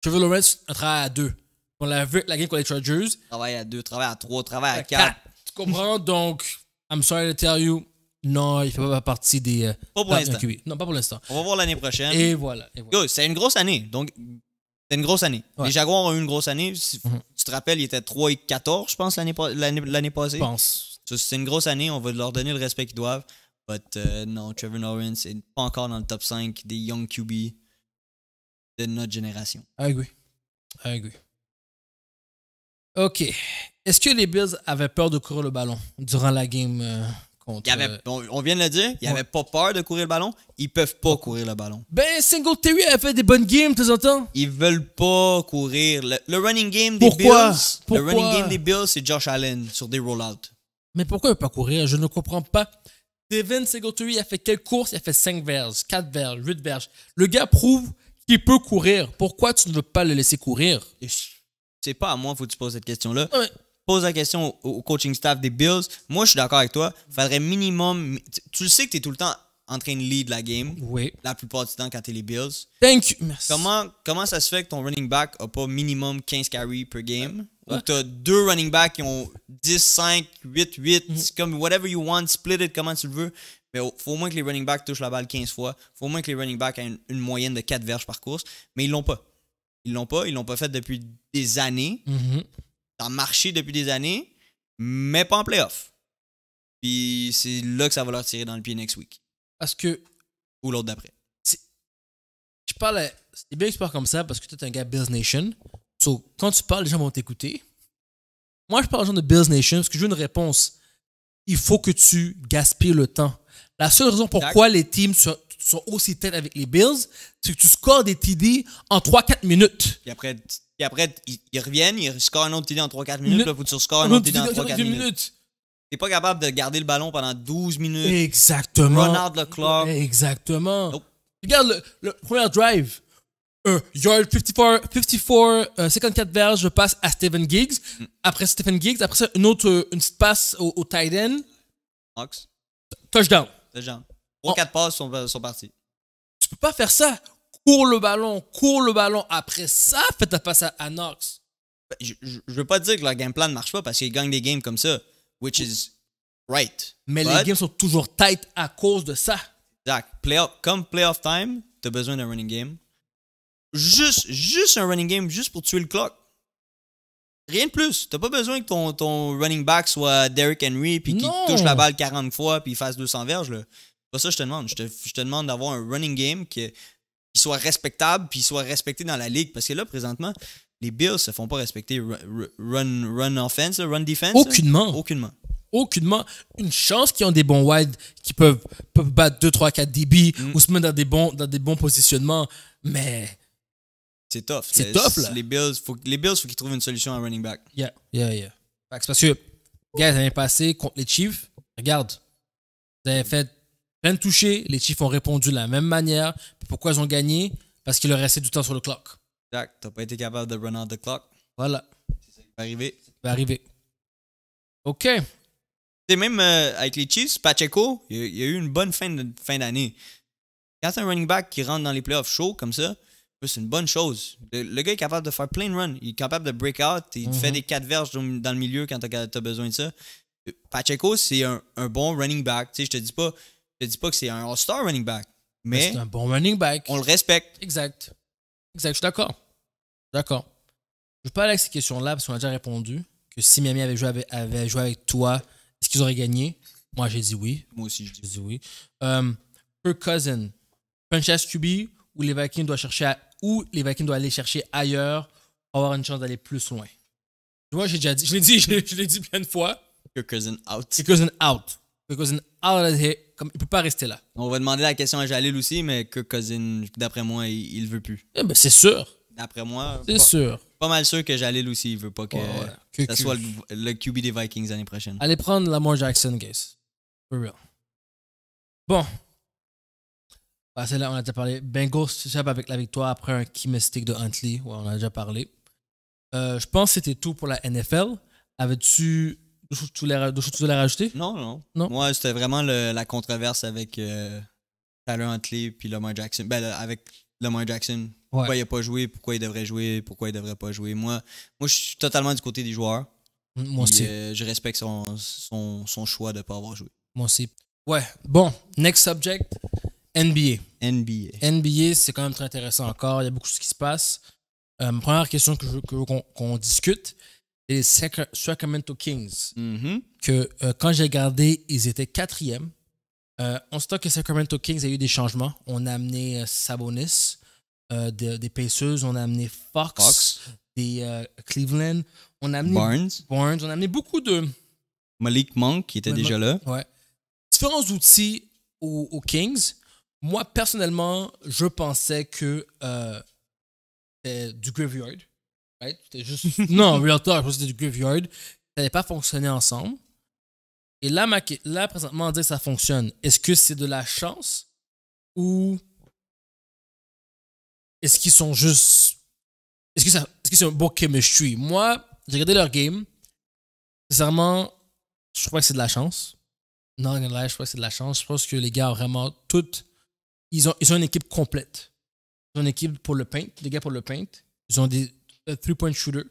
Trevor Lawrence a à deux. On l'a vu la game contre les Chargers. Travaille à deux, travaille à trois, travaille à quatre. Tu comprends? Donc, I'm sorry to tell you, non, il fait pas partie des. Euh, top Non, pas pour l'instant. On va voir l'année prochaine. Et voilà. C'est une grosse année. Donc, c'est une grosse année. Les Jaguars ont eu une grosse année. Mhm. tu te rappelles, ils étaient 3 et 14, je pense, l'année passée. Je pense. C'est une grosse année. On va leur donner le respect qu'ils doivent. But, euh, non, Trevor Lawrence n'est pas encore dans le top 5 des young QB de notre génération. I agree. I agree. OK. Est-ce que les Bills avaient peur de courir le ballon durant la game euh, euh, on, vient de le dire, il n'avaient avait pas peur de courir le ballon. Ils peuvent pas courir le ballon. Ben, Singletary a fait des bonnes games de temps en temps. Ils veulent pas courir. Le, running game des Bills, le running game des Bills, c'est Josh Allen sur des rollouts. Mais pourquoi ne pas courir Je ne comprends pas. Devin Singletary a fait quelle course Il a fait 5 verges, 4 verges, 8 verges. Le gars prouve qu'il peut courir. Pourquoi tu ne veux pas le laisser courir C'est pas à moi faut que tu poses cette question-là pose la question au, coaching staff des Bills. Moi, je suis d'accord avec toi. Faudrait minimum. Tu, le sais que tu es tout le temps en train de lead la game. Oui. La plupart du temps quand tu es les Bills. Thank you. Merci. Comment, comment ça se fait que ton running back n'a pas minimum 15 carries per game? que tu as deux running backs qui ont 10, 5, 8, 8, comme whatever you want, split it comment tu veux. Mais faut au moins que les running backs touchent la balle 15 fois. Il Faut au moins que les running backs aient une, moyenne de 4 verges par course. Mais ils l'ont pas. Ils l'ont pas. Ils l'ont pas fait depuis des années. Mhm marché depuis des années, mais pas en playoff. Puis c'est là que ça va leur tirer dans le pied next week. Parce que. Ou l'autre d'après. Je parle. C'est bien que tu parles comme ça parce que tu es un gars Bills Nation. So, quand tu parles, les gens vont t'écouter. Moi, je parle aux gens de Bills Nation parce que je veux une réponse. Il faut que tu gaspilles le temps. La seule raison pourquoi les teams sont, aussi têtes avec les Bills, c'est que tu scores des TD en 3-4 minutes. Et après, puis après, ils, reviennent, ils scorent un autre TD en 3-4 minutes, Vous là, faut un autre TD en 3-4 minutes. T'es pas capable de garder le ballon pendant 12 minutes. Exactement. Ronald Leclerc. Exactement. Regarde le, premier drive. Euh, 54, 54 54 verges, je passe à Stephen Giggs. Mm. Après Stephen Giggs, après ça, une autre euh, une petite passe au, tight end. Touchdown. Touchdown. 3-4 passes sont, sont parties. Tu peux pas faire ça cours le ballon, cours le ballon. Après ça, fais ta face à, Knox. Ben, je, je, veux pas dire que leur game plan ne marche pas parce qu'ils gagnent des games comme ça, which is right. Mais les games sont toujours tight à cause de ça. Exact. comme playoff time, tu as besoin d'un running game. Juste, juste un running game, juste pour tuer le clock. Rien de plus. T'as pas besoin que ton, running back soit Derrick Henry puis qu'il touche la balle 40 fois puis il fasse 200 verges. C'est Pas ça, je te demande. Je te, je demande d'avoir un running game qui qu'ils soit respectable puis il soit respecté dans la ligue. Parce que là, présentement, les Bills se font pas respecter run, run, offense, run defense. Aucunement. Aucunement. Aucunement. Une chance qu'ils ont des bons wide qui peuvent, peuvent battre 2, 3, 4 DB ou se mettre dans des bons, dans des bons positionnements. Mais. C'est tough. C'est tough, là. Les Bills, faut, les Bills, faut qu'ils trouvent une solution à running back. Yeah, yeah, yeah. parce que, gars, l'année passé contre les Chiefs, regarde, vous avez fait Rien de touché, les Chiefs ont répondu de la même manière. Pourquoi ils ont gagné Parce qu'il leur restait du temps sur le clock. Exact. T'as pas été capable de run out the clock. Voilà. ça va arriver. Ça va arriver. OK. C'est même euh, avec les Chiefs, Pacheco, il y a, eu une bonne fin d'année. Fin Quand un running back qui rentre dans les playoffs chauds comme ça, c'est une bonne chose. Le, gars est capable de faire plein de runs. Il est capable de break out. Il fait mhm. des quatre verges dans le milieu quand tu as, besoin de ça. Pacheco, c'est un, bon running back. Tu sais, je te dis pas, te dis pas que c'est un all-star running back. Mais, c'est un bon running back. On le respecte. Exact. Exact. Je suis d'accord. D'accord. Je ne pas aller avec ces questions-là parce qu'on a déjà répondu que si Miami avait joué avec, avait joué avec toi, est-ce qu'ils auraient gagné Moi, j'ai dit oui. Moi aussi, j'ai dit oui. Her euh, cousin, franchise QB ou les Vikings doivent chercher où les Vikings doivent aller chercher ailleurs pour avoir une chance d'aller plus loin. Moi, j'ai déjà dit, je l'ai dit, je, l'ai dit plein de fois. Her cousin out. Her cousin out. Her cousin out il il peut pas rester là. On va demander la question à Jalil aussi, mais que Cousin, d'après moi, il, ne veut plus. Eh ben, c'est sûr. D'après moi. C'est sûr. Pas mal sûr que Jalil aussi, il veut pas que, ça soit le, QB des Vikings l'année prochaine. Allez prendre Lamar Jackson, guys. For real. Bon. Bah, celle là on a déjà parlé. Bengals s'échappe avec la victoire après un key de Huntley. on a déjà parlé. Euh, je pense que c'était tout pour la NFL. Avais-tu tu voulais, tu voulais rajouter? Non, non. Moi, c'était vraiment la controverse avec euh, Tyler Huntley puis Lamar Jackson. Ben, avec Lamar Jackson. Pourquoi il n'a pas joué, pourquoi il devrait jouer, pourquoi il devrait pas jouer. Moi, moi je suis totalement du côté des joueurs. Mm, moi aussi. Euh, je respecte son, choix de ne pas avoir joué. Moi aussi. Ouais. Bon, next subject, NBA. NBA. NBA, c'est quand même très intéressant encore. Il y a beaucoup de choses qui se passent. Euh, première question que qu'on discute, les Sacramento Kings. Mm-hmm. Que euh, quand j'ai regardé, ils étaient quatrième. on se que Sacramento Kings a eu des changements. On a amené euh, Sabonis euh, des Pacers, on a amené Fox, des Cleveland, on a amené Barnes. Barnes, on a amené beaucoup de. Malik Monk qui était déjà là. Ouais. Différents outils aux, Kings. Moi, personnellement, je pensais que du graveyard. C'était juste. non, Real Talk, je pense que c'était du Graveyard. Ça n'avait pas fonctionné ensemble. Et là, là présentement, on dit que ça fonctionne. Est-ce que c'est de la chance ou est-ce qu'ils sont juste. Est-ce que, ça... -ce c'est un beau chemistry? Moi, j'ai regardé leur game. Sincèrement, je crois que c'est de la chance. Non, je crois que c'est de la chance. Je pense que les gars, ont vraiment, toutes. Ils ont, ils ont une équipe complète. Ils ont une équipe pour le paint, les gars pour le paint. Ils ont des euh, three-point shooter.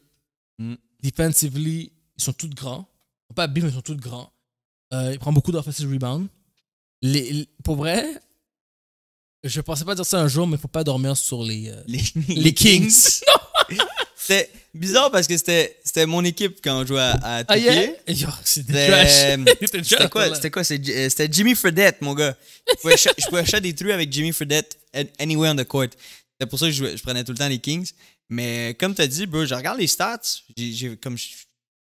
Mm. Defensively, ils sont tous grands. Pas mais ils sont tous grands. Euh, il prend beaucoup d'offensive rebound. Les, pour vrai, je pensais pas dire ça un jour, mais faut pas dormir sur les, euh, les, Kings. c'est bizarre parce que c'était, c'était mon équipe quand on jouait à, à c'était quoi? C'était, euh, c'était Jimmy Fredette, mon gars. Je pouvais, je acheter des trucs avec Jimmy Fredette anywhere on the court. C'est pour ça que je, prenais tout le temps les Kings. Mais comme tu as dit, je regarde les stats. J'ai, comme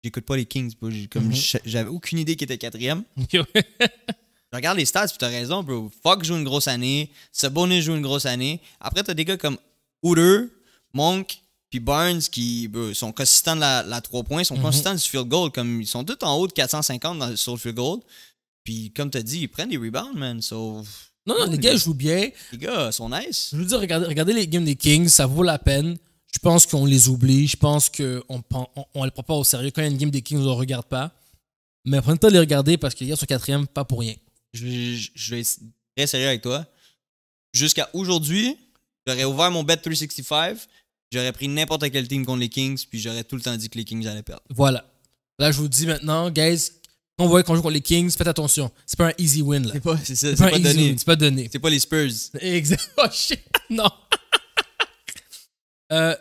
j'écoute pas les Kings, mhm. j'avais aucune idée qu'ils étaient quatrième. je regarde les stats, tu t'as raison, bro. Fuck joue une grosse année. Sabonis joue une grosse année. Après, t'as des gars comme Hooter, Monk, puis Burns qui sont consistants de la, 3 points, sont mhm. consistants du field goal. Comme ils sont tous en haut de 450 sur le field goal. Puis comme t'as dit, ils prennent des rebounds, man. non, non, les gars jouent bien. Les gars sont nice. Je veux dire, regardez, regardez les games des Kings, ça vaut la peine. Je pense qu'on les oublie. Je pense qu'on on, on, les prend pas au sérieux. Quand il y a une game des Kings, on ne regarde pas. Mais prenez le temps de les regarder parce qu'il y a sur quatrième, pas pour rien. Je, vais être très sérieux avec toi. Jusqu'à aujourd'hui, j'aurais ouvert mon bet 365. J'aurais pris n'importe quel team contre les Kings. Puis j'aurais tout le temps dit que les Kings allaient perdre. Voilà. Là, je vous dis maintenant, guys, quand vous voyez qu'on joue contre les Kings, faites attention. C'est pas un easy win. là. C'est pas, c'est, pas, donné. c'est pas donné. C'est pas les Spurs. Exactement. Oh, non. Euh,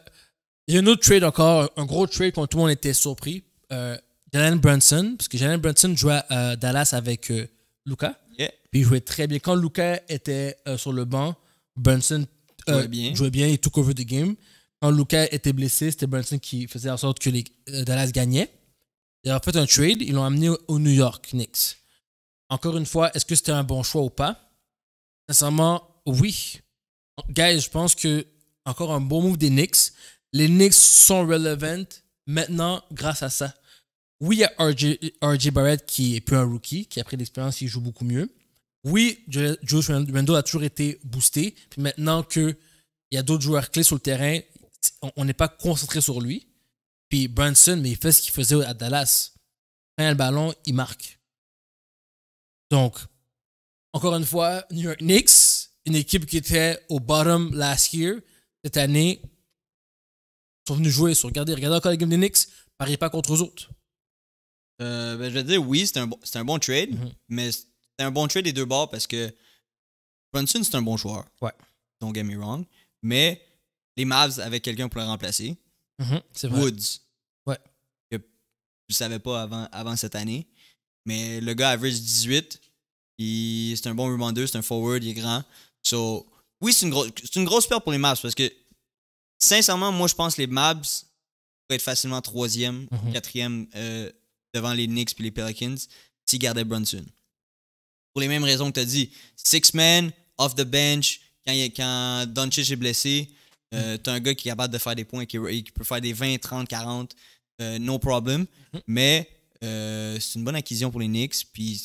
il y a un autre trade encore, un gros trade quand tout le monde était surpris. Euh, Jalen Brunson, parce que Jalen Brunson jouait à Dallas avec euh, Luca. Puis il jouait très bien. Quand Luca était sur le banc, Brunson jouait bien. il took over the game. Quand Luca était blessé, c'était Brunson qui faisait en sorte que les, Dallas gagnait. Ils ont fait un trade, ils l'ont amené au New York Knicks. Encore une fois, est-ce que c'était un bon choix ou pas? Sincèrement, oui. Guys, je pense que encore un bon move des Knicks. Les Knicks sont relevant maintenant grâce à ça. Oui, il y a RJ, Barrett qui est plus un rookie, qui a pris l'expérience, il joue beaucoup mieux. Oui, Josh Randle a toujours été boosté. Puis maintenant qu'il y a d'autres joueurs clés sur le terrain, on n'est pas concentré sur lui. Puis Branson, mais il fait ce qu'il faisait à Dallas. Prend le ballon, il marque. Donc, encore une fois, New York Knicks, une équipe qui était au bottom last year, cette année, ils sont venus jouer, ils sont regardés, regardez encore la game des Knicks, pariez pas contre eux autres. Euh, ben, je vais dire oui, c'était un, bon, trade, mhm. mais c'est un bon trade des deux bords parce que Brunson, c'est un bon joueur. Ouais. Don't get me wrong. Mais les Mavs avaient quelqu'un pour le remplacer. Mhm, c'est vrai. Woods. Ouais. Que je ne savais pas avant, cette année. Mais le gars average 18. C'est un bon rebondeur, c'est un forward, il est grand. So, oui, c'est une, une grosse perte pour les Mavs parce que, sincèrement, moi, je pense que les Mavs pourraient être facilement troisième, mhm. quatrième euh, devant les Knicks puis les Pelicans s'ils gardaient Brunson. Pour les mêmes raisons que tu as dit, six men, off the bench, quand, est blessé, euh, mhm. t'as un gars qui est capable de faire des points, qui, qui peut faire des 20, 30, 40, no problem. Mhm. Mais euh, c'est une bonne acquisition pour les Knicks. Puis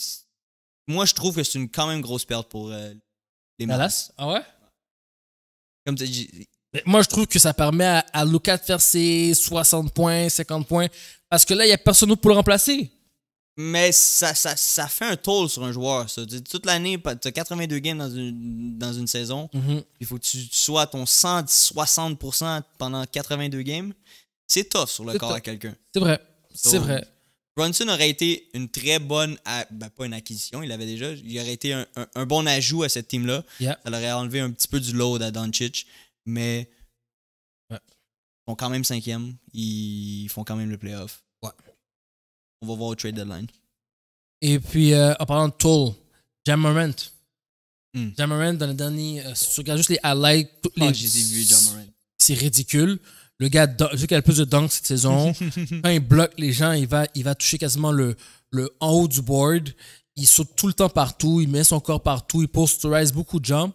moi, je trouve que c'est une quand même grosse perte pour les Dallas. Ah ouais? Moi, je trouve que ça permet à, Lucas Luca de faire ses 60 points, 50 points. Parce que là, il n'y a personne d'autre pour le remplacer. Mais ça, ça, fait un toll sur un joueur. Toute l'année, tu as 82 games dans une, dans une saison. Mhm. Il faut que tu, sois à ton 160% pendant 82 games. C'est tough sur le corps à quelqu'un. C'est vrai. c'est vrai. Brunson aurait été une très bonne, ben, pas une acquisition, il l'avait déjà, il aurait été un, bon ajout à cette team-là. Ça Ça aurait enlevé un petit peu du load à Doncic, mais ils sont quand même cinquième, ils font quand même le playoff. Ouais. On va voir au trade deadline. Et puis, euh, en parlant de Toll, Jammerant. Mm. dans le dernier, euh, si tu regardes juste les highlights, ah, les. C'est ridicule. Le gars, vu qu'il a le plus de dunk cette saison, quand il bloque les gens, il va, il va toucher quasiment le, en haut du board. Il saute tout le temps partout, il met son corps partout, il posterise beaucoup de jumps.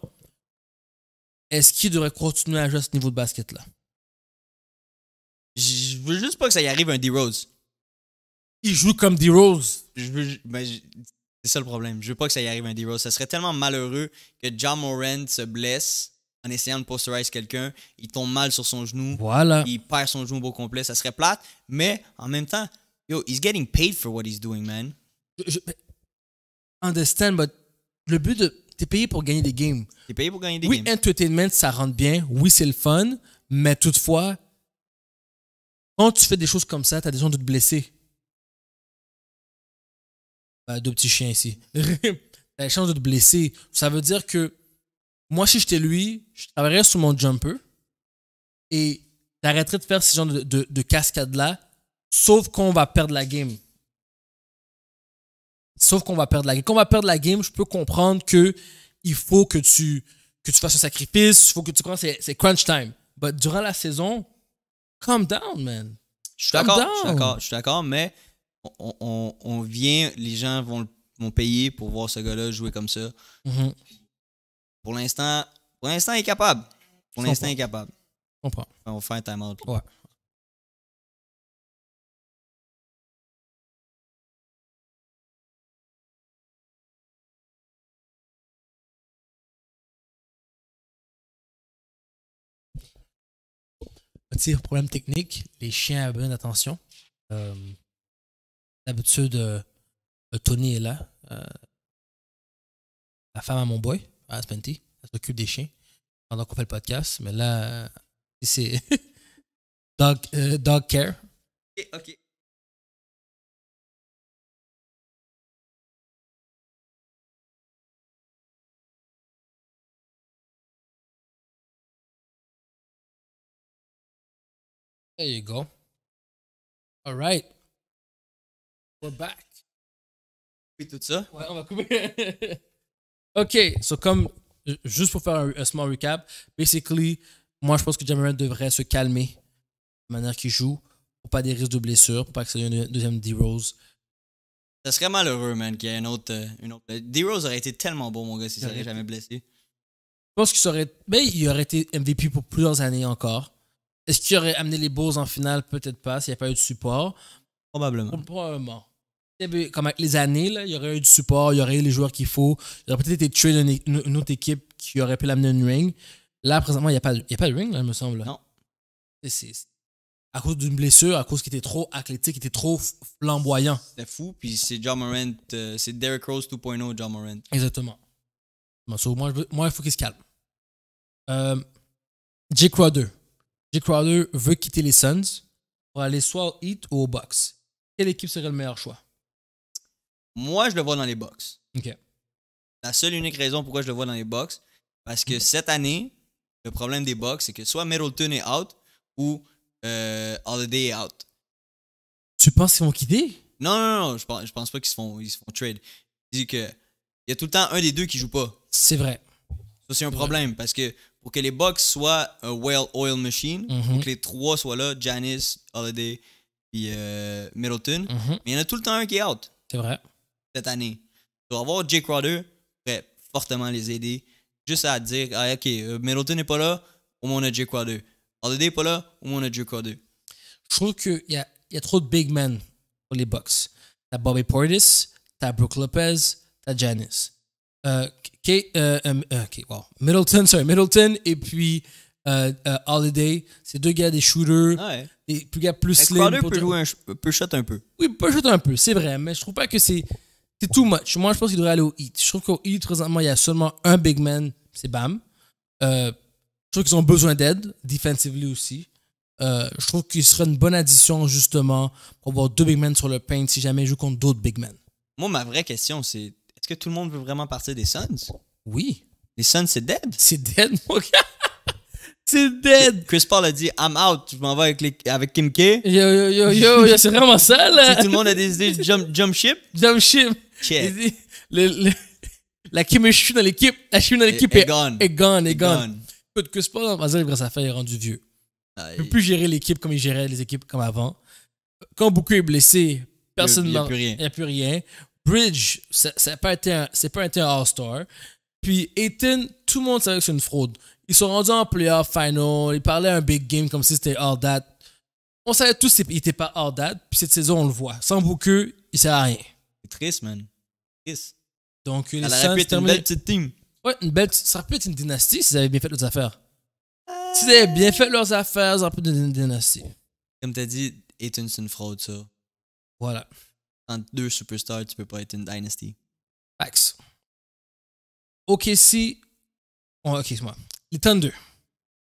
Est-ce qu'il devrait continuer à jouer à ce niveau de basket-là? Je veux juste pas que ça y arrive un D-Rose. Il joue comme D-Rose. Ben, c'est ça le problème. Je veux pas que ça y arrive un D-Rose. Ça serait tellement malheureux que John Moran se blesse en essayant de posteriser quelqu'un, il tombe mal sur son genou, voilà. il perd son genou au complet, ça serait plate, mais en même temps, yo, he's getting paid for what he's doing, man. understand, but le but de. T'es payé pour gagner des games. T'es payé pour gagner des games. Oui, entertainment, ça rentre bien. Oui, c'est le fun. Mais toutefois, quand tu fais des choses comme ça, t'as des chances de te blesser. Bah, deux petits chiens ici. t'as des chances de te blesser. Ça veut dire que moi, si j'étais lui, je travaillerais sur mon jumper et t'arrêterais de faire ce genre de, de, cascade-là, sauf qu'on va perdre la game. Sauf qu'on va perdre la game. Quand on va perdre la game, je peux comprendre que il faut que tu, que tu fasses un sacrifice, il faut que tu commences, c'est crunch time. Mais durant la saison, calm down, man. Je suis d'accord, je suis d'accord, mais on, on, on, vient, les gens vont, payer pour voir ce gars-là jouer comme ça. Mm-hmm. Pour l'instant, pour l'instant, il est capable. Pour l'instant, il est capable. On va faire un time-out. Petit problème technique, les chiens à bonne d'attention. D'habitude, euh, euh, Tony est là. Euh, la femme à mon boy à ah, Spenty. Elle s'occupe des chiens pendant qu'on fait le podcast. Mais là, euh, c'est dog, euh, dog care. Ok, ok. There you go. All right. We're back. Puis tout ça? Ouais, on va couper. OK, so comme, juste pour faire un, small recap, basically, moi, je pense que Jammerman devrait se calmer de manière qu'il joue pour pas des risques de blessure, pour pas que ça soit un deuxième D-Rose. Ça serait malheureux, man, qu'il y ait euh, une autre. Une D-Rose aurait été tellement bon, mon gars, s'il serait jamais blessé. Je pense qu'il il aurait été MVP pour plusieurs années encore. Est-ce qu'il aurait amené les Bulls en finale Peut-être pas, s'il n'y a pas eu de support. Probablement. Probablement comme avec les années, là, il y aurait eu du support, il y aurait eu les joueurs qu'il faut. Il aurait peut-être été tué d'une une autre équipe qui aurait pu l'amener une ring. Là, présentement, il n'y a, pas, a pas de ring, là, il me semble. Non. C'est à cause d'une blessure, à cause qu'il était trop athlétique, qu'il était trop flamboyant. C'est fou, puis c'est John Morant, euh, c'est Derrick Rose 2.0, John Morant. Exactement. moi, il faut qu'il se calme. Euh, Jake J. Jake J. veut quitter les Suns pour aller soit au Heat ou au Box. Quelle équipe serait le meilleur choix moi, je le vois dans les box. La seule et unique raison pourquoi je le vois dans les box, parce que cette année, le problème des box, c'est que soit Middleton est out ou euh, Holiday est out. Tu penses qu'ils vont quitter? Non, non, non, je pense, pense pas qu'ils se font, trade. que il y a tout le temps un des deux qui joue pas. C'est vrai. Ça, c'est un problème parce que pour que les box soient un well-oil machine, mhm. pour que les trois soient là, Janice, Holiday, et euh, Middleton, mhm. il y en a tout le temps un qui est out. C'est vrai cette année. Tu vas avoir Jake Crowder, pourrait fortement les aider. Juste à dire, ah, ok, euh, Middleton n'est pas là, au moins on a Jake Crowder. Holiday n'est pas là, au moins on a Jake Crowder. Je trouve qu'il y a, y a trop de big men pour les Bucks. T'as Bobby Portis, t'as Brooke Lopez, t'as Janice. Euh, Kate, euh, euh, euh Middleton, sorry, Middleton et puis Holiday, c'est deux gars des shooters, ah des gars plus slim. Crowder peut, jouer un, peut shot un peu. Oui, peut shot un peu, c'est vrai, mais je trouve pas que c'est c'est too much. Moi, je pense qu'il devrait aller au Heat. Je trouve qu'au Heat, présentement, il y a seulement un big man, c'est Bam. Euh, je trouve qu'ils ont besoin d'aide, defensively aussi. Euh, je trouve qu'il serait une bonne addition, justement, pour avoir deux big men sur le paint si jamais ils jouent contre d'autres big men. Moi, ma vraie question, c'est est-ce que tout le monde veut vraiment partir des Suns Oui. Les Suns, c'est dead. C'est dead, mon gars. C'est dead. Chris Paul a dit I'm out, je m'en vais avec, les, avec Kim K. Yo, yo, yo, yo, c'est vraiment ça, là. Si tout le monde a décidé jump, jump ship. Jump ship la chimie dans l'équipe, ah, dans l'équipe est, est, gone. Est gone, est gone. que ce pas grâce il est rendu vieux. Il ne peut plus gérer l'équipe comme il gérait les équipes comme avant. Quand beaucoup est blessé, personne Il n'y a, plus rien. Bridge, ça n'a pas été un, All-Star. Puis Ethan, tout le monde savait que c'est une fraude. Ils sont rendus en playoff final. Ils parlaient un big game comme si c'était all that. On savait tous qu'il n'était pas all that. Puis cette saison, on le voit. Sans Booker, il ne sert à rien triste, man. Triste. Donc, aurait pu être une belle petite team. Ouais, une belle. Ça aurait pu être une dynastie si ils avaient bien fait leurs affaires. Si ils avaient bien fait leurs affaires, ça aurait pu être une dynastie. Comme t'as dit, Ethan, c'est une fraude, ça. Voilà. Entre deux superstars, tu peux pas être une dynastie. Facts. OK, si. OK, c'est moi Les Thunder.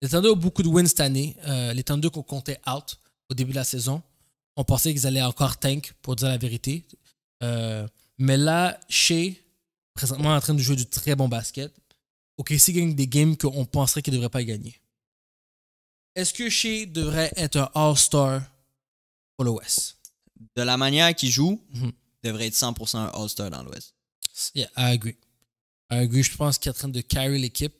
Les Thunder ont beaucoup de wins cette année. Euh, les Thunder qu'on comptait out au début de la saison. On pensait qu'ils allaient encore tank, pour dire la vérité. Euh, mais là, Shea, présentement en train de jouer du très bon basket, ok il gagne des games qu'on penserait qu'il ne devrait pas gagner. Est-ce que Shea devrait être un All-Star pour l'Ouest? De la manière qu'il joue, il mhm. devrait être 100% un All-Star dans l'Ouest. Yeah, I agree. agree. Je pense qu'il est en train de carry l'équipe.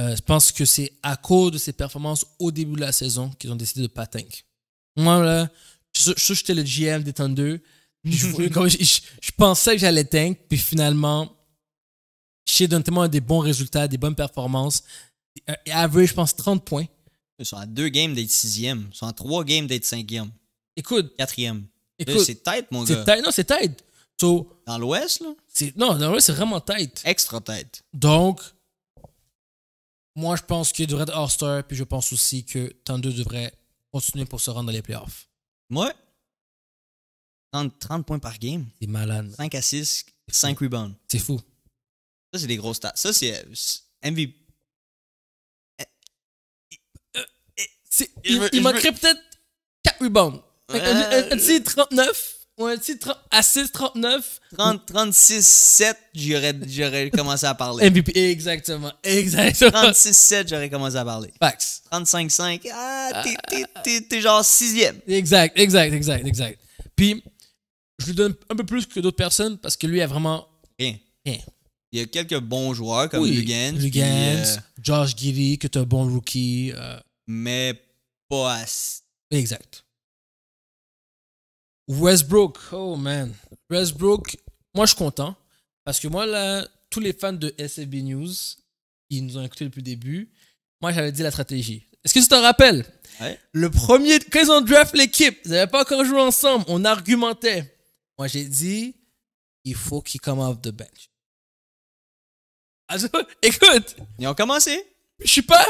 Euh, je pense que c'est à cause de ses performances au début de la saison qu'ils ont décidé de tank. Moi, là, je, suis le GM des Thunder. je, pensais que j'allais tank, puis finalement, Shea donne tellement des bons résultats, des bonnes performances. Et euh, average, je pense, 30 points. Ils sont à deux games d'être sixième. Ils sont à trois games d'être cinquième. Écoute. Quatrième. C'est tête, mon gars. non, c'est tête. dans l'Ouest, là? Non, dans l'Ouest, c'est vraiment tête. Extra tête. Donc, moi, je pense qu'il devrait être All-Star, puis je pense aussi que Tandu devrait continuer pour se rendre dans les playoffs. Ouais. 30, points par game. C'est malade. 5 à 6, 5 rebounds. C'est fou. Ça, c'est des grosses stats. Ça, c'est euh, MVP. Euh, euh, il, il peut-être 4 rebounds. un petit 39, ou un petit à 6, 39. 30, 36, 7, j'aurais commencé à parler. MVP, exactement, exactement. 36, 7, j'aurais commencé à parler. Fax. 35, 5, ah, t'es ah. genre 6 Exact, exact, exact, exact. Puis, je lui donne un peu plus que d'autres personnes parce que lui a vraiment rien. Il y a quelques bons joueurs comme oui, Lugans. Lugans, euh, Josh Giddy, que tu un bon rookie. Euh, mais pas assez. Exact. Westbrook, oh man. Westbrook, moi je suis content parce que moi là, tous les fans de SFB News ils nous ont écoutés depuis le début, moi j'avais dit la stratégie. Est-ce que tu te rappelles? Le premier, quand ils ont draft l'équipe, ils n'avaient pas encore joué ensemble, on argumentait. Moi, j'ai dit, il faut qu'ils come off the bench. écoute. Ils ont commencé. Je suis pas,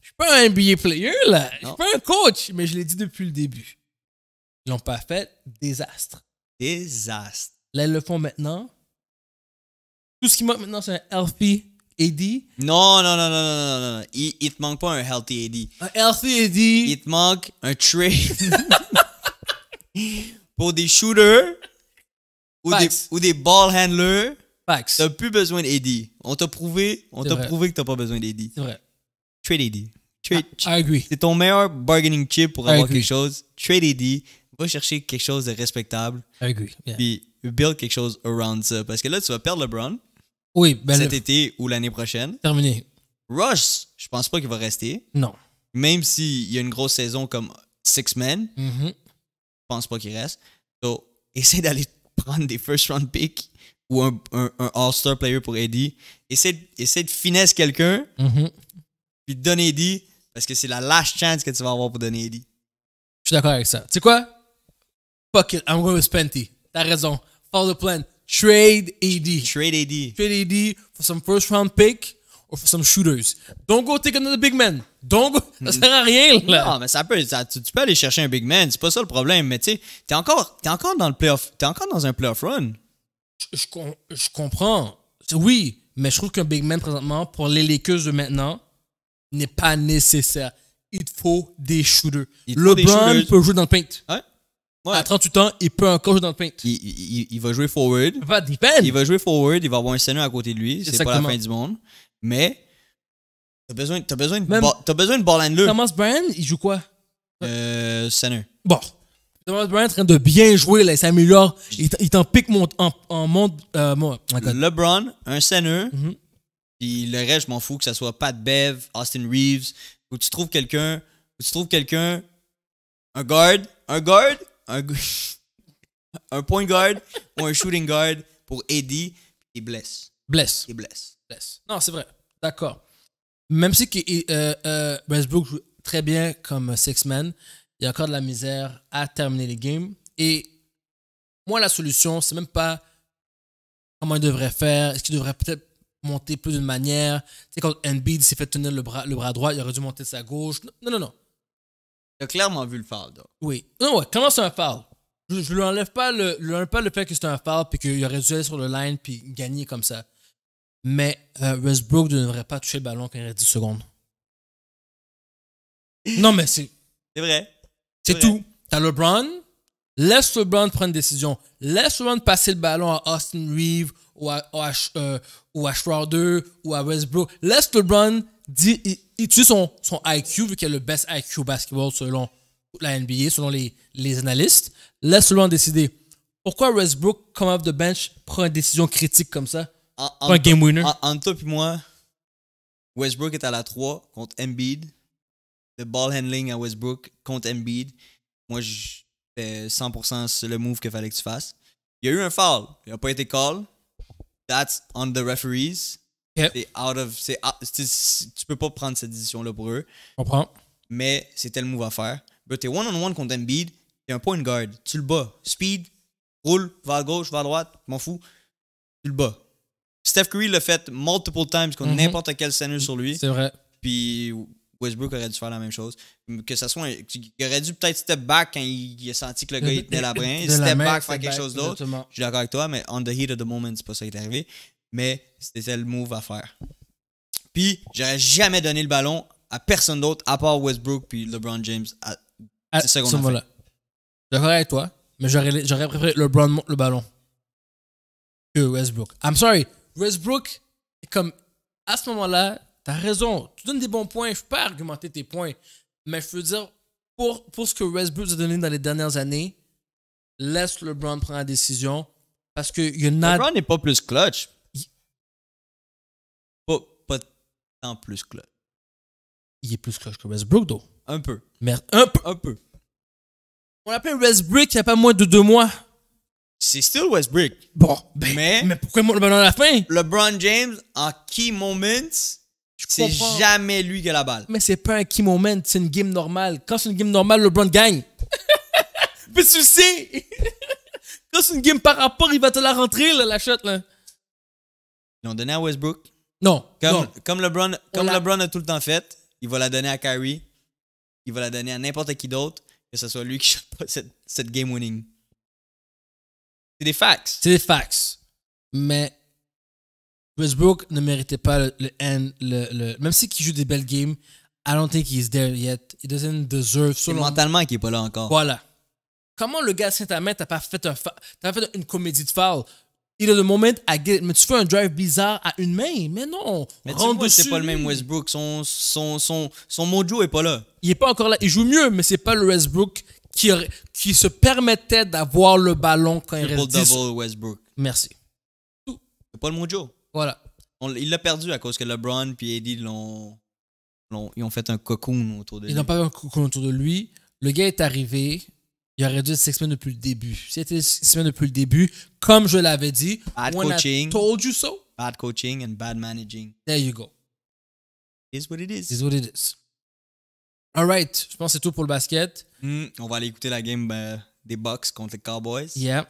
je suis pas un NBA player, là. Je suis pas un coach, mais je l'ai dit depuis le début. Ils l'ont pas fait. Désastre. Désastre. Là, ils le font maintenant. Tout ce qui manque maintenant, c'est un healthy AD. Non, non, non, non, non, non, non. Il, il te manque pas un healthy AD. Un healthy AD. Il te manque un trade. pour des shooters ou des, ball handlers, Facts. t'as plus besoin d'Eddie. On t'a prouvé, on t'a prouvé que t'as pas besoin d'Eddie. C'est vrai. Trade Eddie. Ah, Trade, I agree. C'est ton meilleur bargaining chip pour avoir quelque chose. Trade Eddie. Va chercher quelque chose de respectable. I agree. Puis build quelque chose around ça. Parce que là, tu vas perdre LeBron Oui, ben cet été ou l'année prochaine. terminé. Rush, je pense pas qu'il va rester. Non. Même s'il y a une grosse saison comme Six Men, mm-hmm. je pense pas qu'il reste. Donc, essaie d'aller prendre des first round picks ou un, all-star player pour Eddie. Essaye, de finesse quelqu'un, mm-hmm. puis donne Eddie, parce que c'est la last chance que tu vas avoir pour donner Eddie. Je suis d'accord avec ça. Tu sais quoi? Fuck it, I'm going with Spenty. T'as raison. Follow the plan. Trade Eddie. Trade Eddie. Trade Eddie for some first round pick or for some shooters. Don't go take another big man. Don't go. Ça sert à rien, là. Non, mais ça peut. tu, peux aller chercher un big man. C'est pas ça le problème. Mais tu sais, t'es encore, es encore dans le playoff. T'es encore dans un playoff run. Je, je, comprends. Oui, mais je trouve qu'un big man présentement, pour les Lakers de maintenant, n'est pas nécessaire. Il faut des shooters. Le des peut jouer dans le paint. Hein? Ouais. À 38 ans, il peut encore jouer dans le paint. Il, il, va jouer forward. il va jouer forward, il va avoir un senior à côté de lui. C'est pas la fin du monde mais t'as besoin, t'as besoin, de Même- t'as besoin de ball Thomas Bryan, il joue quoi? Euh, center. Bon. Thomas Bryan est en train de bien jouer, là, il s'améliore. Il, t'en pique en, en monte. Euh, mon- oh LeBron, un center, mm-hmm. puis le reste, je m'en fous que ce soit Pat Bev, Austin Reeves, où tu trouves quelqu'un, où tu trouves quelqu'un, un guard, un guard, un, un point guard ou un shooting guard pour Eddie il blesse, Bless. il blesse. Non, c'est vrai. D'accord. Même si euh, euh, Westbrook joue très bien comme six man, il y a encore de la misère à terminer les games. Et moi, la solution, c'est même pas comment il devrait faire. Est-ce qu'il devrait peut-être monter plus d'une manière Tu sais, quand NB s'est fait tenir le bras, le bras droit, il aurait dû monter sa gauche. Non, non, non. Il a clairement vu le foul, Oui. Non, ouais, clairement, c'est un foul. Je ne lui enlève pas le, fait que c'est un foul puis qu'il aurait dû aller sur le line puis gagner comme ça mais euh, Westbrook ne devrait pas toucher le ballon quand il reste 10 secondes. Non, mais c'est. C'est vrai. C'est tout. T'as LeBron. Laisse LeBron prendre une décision. Laisse LeBron passer le ballon à Austin Reeves ou à, ou euh, ou à Schroeder ou à Westbrook. Laisse LeBron utiliser son, IQ, vu qu'il a le best IQ basketball selon la NBA, selon les, analystes. Laisse LeBron décider. Pourquoi Westbrook, come off the bench, prend une décision critique comme ça? en, game winner. Entre toi et moi, Westbrook est à la 3 contre Embiid. Le ball handling à Westbrook contre Embiid. Moi, je fais 100% le move qu'il fallait que tu fasses. Il y a eu un foul. Il n'a pas été call. That's on the referees. C'est out of. tu peux pas prendre cette décision-là pour eux. Mais c'était le move à faire. Tu t'es one-on-one contre Embiid. T'es un point guard. Tu le bats. Speed. Roule. Va à gauche, va à droite. M'en fous. Tu le bats. Steph Curry l'a fait multiple times contre mhm. n'importe quel center sur lui. C'est vrai. Puis Westbrook aurait dû faire la même chose. Que ça soit il aurait dû peut-être step back quand il, a senti que le gars il tenait la brin, step back, faire quelque chose d'autre. Je suis d'accord avec toi, mais on the heat of the moment, c'est pas ça qui est arrivé. Mais c'était le move à faire. Puis j'aurais jamais donné le ballon à personne d'autre à part Westbrook puis LeBron James à, à ce moment-là. D'accord avec toi, mais j'aurais préféré LeBron le ballon que Westbrook. I'm sorry, Westbrook comme à ce moment-là, tu as raison. Tu donnes des bons points. Je peux pas argumenter tes points. Mais je veux dire, pour, pour ce que Westbrook a donné dans les dernières années, laisse LeBron prendre la décision. Parce que LeBron n'est pas plus clutch. Pas, pas tant plus clutch. Il est plus clutch que Westbrook, donc Un peu. Merde, un peu. Un peu. On appelé Westbrook il n'y a pas moins de deux mois. C'est still Westbrook. Bon, ben, mais, mais pourquoi le ballon à la fin? LeBron James, en key moments, c'est jamais lui qui a la balle. Mais c'est pas un key moment, c'est une game normale. Quand c'est une game normale, LeBron gagne. mais tu sais! Quand c'est une game par rapport, il va te la rentrer, la shot. Là. Ils l'ont donné à Westbrook. Non. Comme, non. comme, LeBron, a... tout le temps fait, il va la donner à Kyrie. Il va la donner à n'importe qui d'autre, que ce soit lui qui shot cette game winning. C'est des fax. C'est des facts. Mais Westbrook ne méritait pas le, le, même s'il joue des belles games, I don't think he's there yet. He doesn't deserve. C'est mentalement qu'il n'est pas là encore. Voilà. Comment le gars Saint-Amand t'as pas fait un fait une comédie de foul? Il a le moment à get, mais tu fais un drive bizarre à une main, mais non. Mais tu vois, c'est pas le même Westbrook. Son, son, son, son mojo est pas là. Il est pas encore là. Il joue mieux, mais c'est pas le Westbrook qui, se permettait d'avoir le ballon quand il reste 10. Westbrook. Merci. C'est pas le mojo. Voilà. il l'a perdu à cause que LeBron et Eddie l'ont ils ont fait un cocoon autour de ils lui. Ils n'ont pas fait un cocoon autour de lui. Le gars est arrivé. Il aurait dû être six semaines depuis le début. C'était six semaines depuis le début, comme je l'avais dit. Bad coaching. I told you so. Bad coaching and bad managing. There you go. It is what it is. It what it is. Alright, je pense que c'est tout pour le basket. Mm, on va aller écouter la game euh, des Bucks contre les Cowboys. Yeah.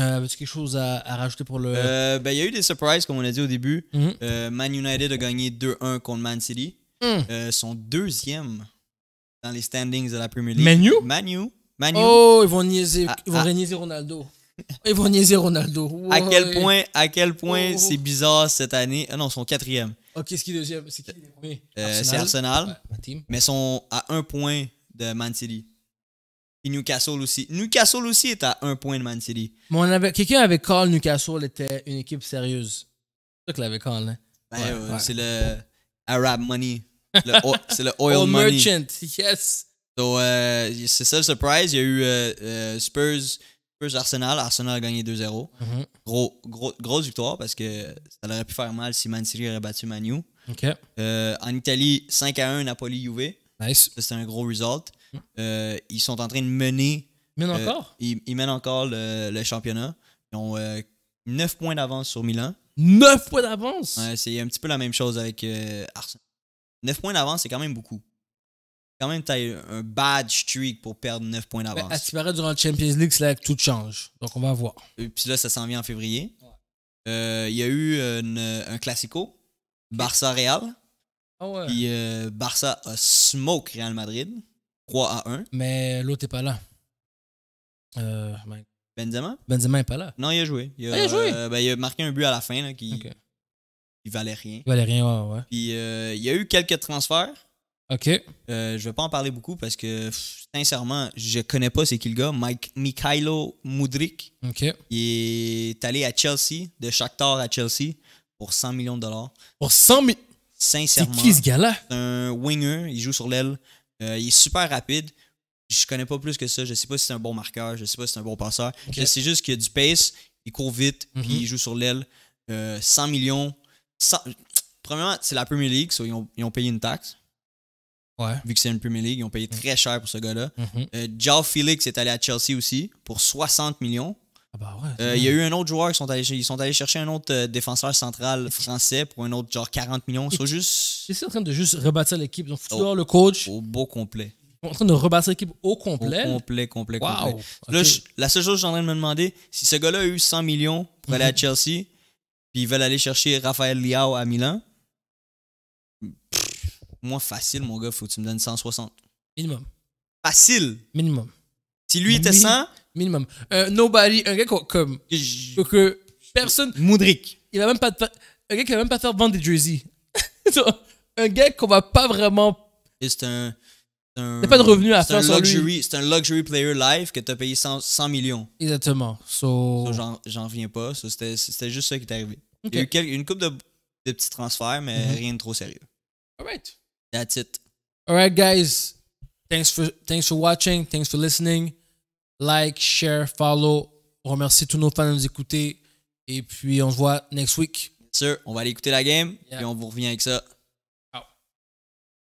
Euh, As-tu quelque chose à, rajouter pour le. Euh, ben, il y a eu des surprises, comme on a dit au début. Mhm. Euh, Man United a gagné 2-1 contre Man City. Hmm. son deuxième dans les standings de la Premier League. Manu? Manu. Manu. Oh, ils vont niaiser. Ah, ah. Ronaldo. Ils vont Ronaldo. À quel point, à quel point oh, oh, oh. c'est bizarre cette année. Ah non, ils sont quatrième. Ok, c'est qui deuxième C'est qui euh, C'est Arsenal. Mais ils Mais sont à un point de Man City. Et Newcastle aussi. Newcastle aussi est à un point de Man City. Quelqu'un avait call Newcastle était une équipe sérieuse. C'est ça qu'il avait call, C'est le Arab Money. c'est le Oil Money. Merchant, yes. So, euh, c'est ça le surprise. Il y a eu euh, Spurs. Arsenal, Arsenal a gagné 2-0. Mhm. grosse victoire parce que ça aurait pu faire mal si Man City aurait battu Manu. Euh, en Italie, 5 à 1, Napoli Juve. C'est un gros result. Mhm. Euh, ils sont en train de mener. Mènent euh, encore? Ils, mènent encore le, championnat. Ils ont 9 points d'avance sur Milan. 9 points d'avance? c'est un petit peu la même chose avec Arsenal. 9 points d'avance, c'est quand même beaucoup quand même, tu as eu un bad streak pour perdre 9 points ben, d'avance. à ce paraît, durant la Champions League, c'est là que tout change. Donc, on va voir. Et euh, puis là, ça s'en vient en février. Euh, il y a eu un Classico, Barça-Real. Ah ouais. Puis euh, Barça a smoke Real Madrid, 3 à 1. Mais l'autre n'est pas là. Euh, ben, Benzema Benzema n'est pas là. Non, il a joué. Il a, ah, joué. Ben, il a marqué un but à la fin là, qui. ne valait rien. Il valait rien, ouais, ouais. Puis il y a eu quelques transferts. OK. Euh, je vais pas en parler beaucoup parce que, sincèrement, je connais pas c'est qui le gars. Mike, Mikhailo Mudrik. OK. Il est allé à Chelsea, de Shakhtar à Chelsea, pour 100 millions de dollars. Pour 100 millions? Sincèrement. C'est qui ce gars-là? C'est un winger. Il joue sur l'aile. Euh, il est super rapide. Je connais pas plus que ça. Je sais pas si c'est un bon marqueur. Je sais pas si c'est un bon passeur. Je sais juste qu'il a du pace. Il court vite. Puis mhm. il joue sur l'aile. 100 euh, millions. Premièrement, c'est la Premier League. ils ont payé une taxe. Vu que c'est une Premier League, ils ont payé très cher pour ce gars-là. Mm Felix est allé à Chelsea aussi pour 60 millions. Ah bah ouais, euh, il y a eu un autre joueur, qui sont allés, ils sont allés chercher un autre euh, défenseur central français pour un autre genre 40 millions. Ils sont juste. Ils sont en train de juste rebâtir l'équipe. Donc, oh, le coach. Au beau complet. Ils sont en train de rebâtir l'équipe au complet. Au complet, complet, complet. la seule chose que suis en train de me demander, si ce gars-là a eu 100 millions pour aller à mhm. Chelsea, puis ils veulent aller chercher Raphaël Liao à Milan. Moi, facile, mon gars, faut que tu me donnes 160. Minimum. Facile. Minimum. Si lui était 100. Minimum. Euh, nobody, un gars comme. Que personne. Moudric. Il va même pas. Un gars qui va même pas faire vendre des jerseys. un gars qu'on va pas vraiment. C'est un. T'as pas de revenu à faire sur lui. C'est un luxury player live que t'as payé 100, 100, millions. Exactement. So... J'en reviens pas. So, C'était juste ça qui t'est arrivé. Il y a eu une coupe de, de, petits transferts, mais mhm. rien de trop sérieux. Alright. That's it. All right, guys. Thanks for thanks for watching. Thanks for listening. Like, share, follow. On remercie tous nos fans de nous écouter. Et puis on se voit next week. Sûr, on va aller écouter la game. Et on vous revient avec ça.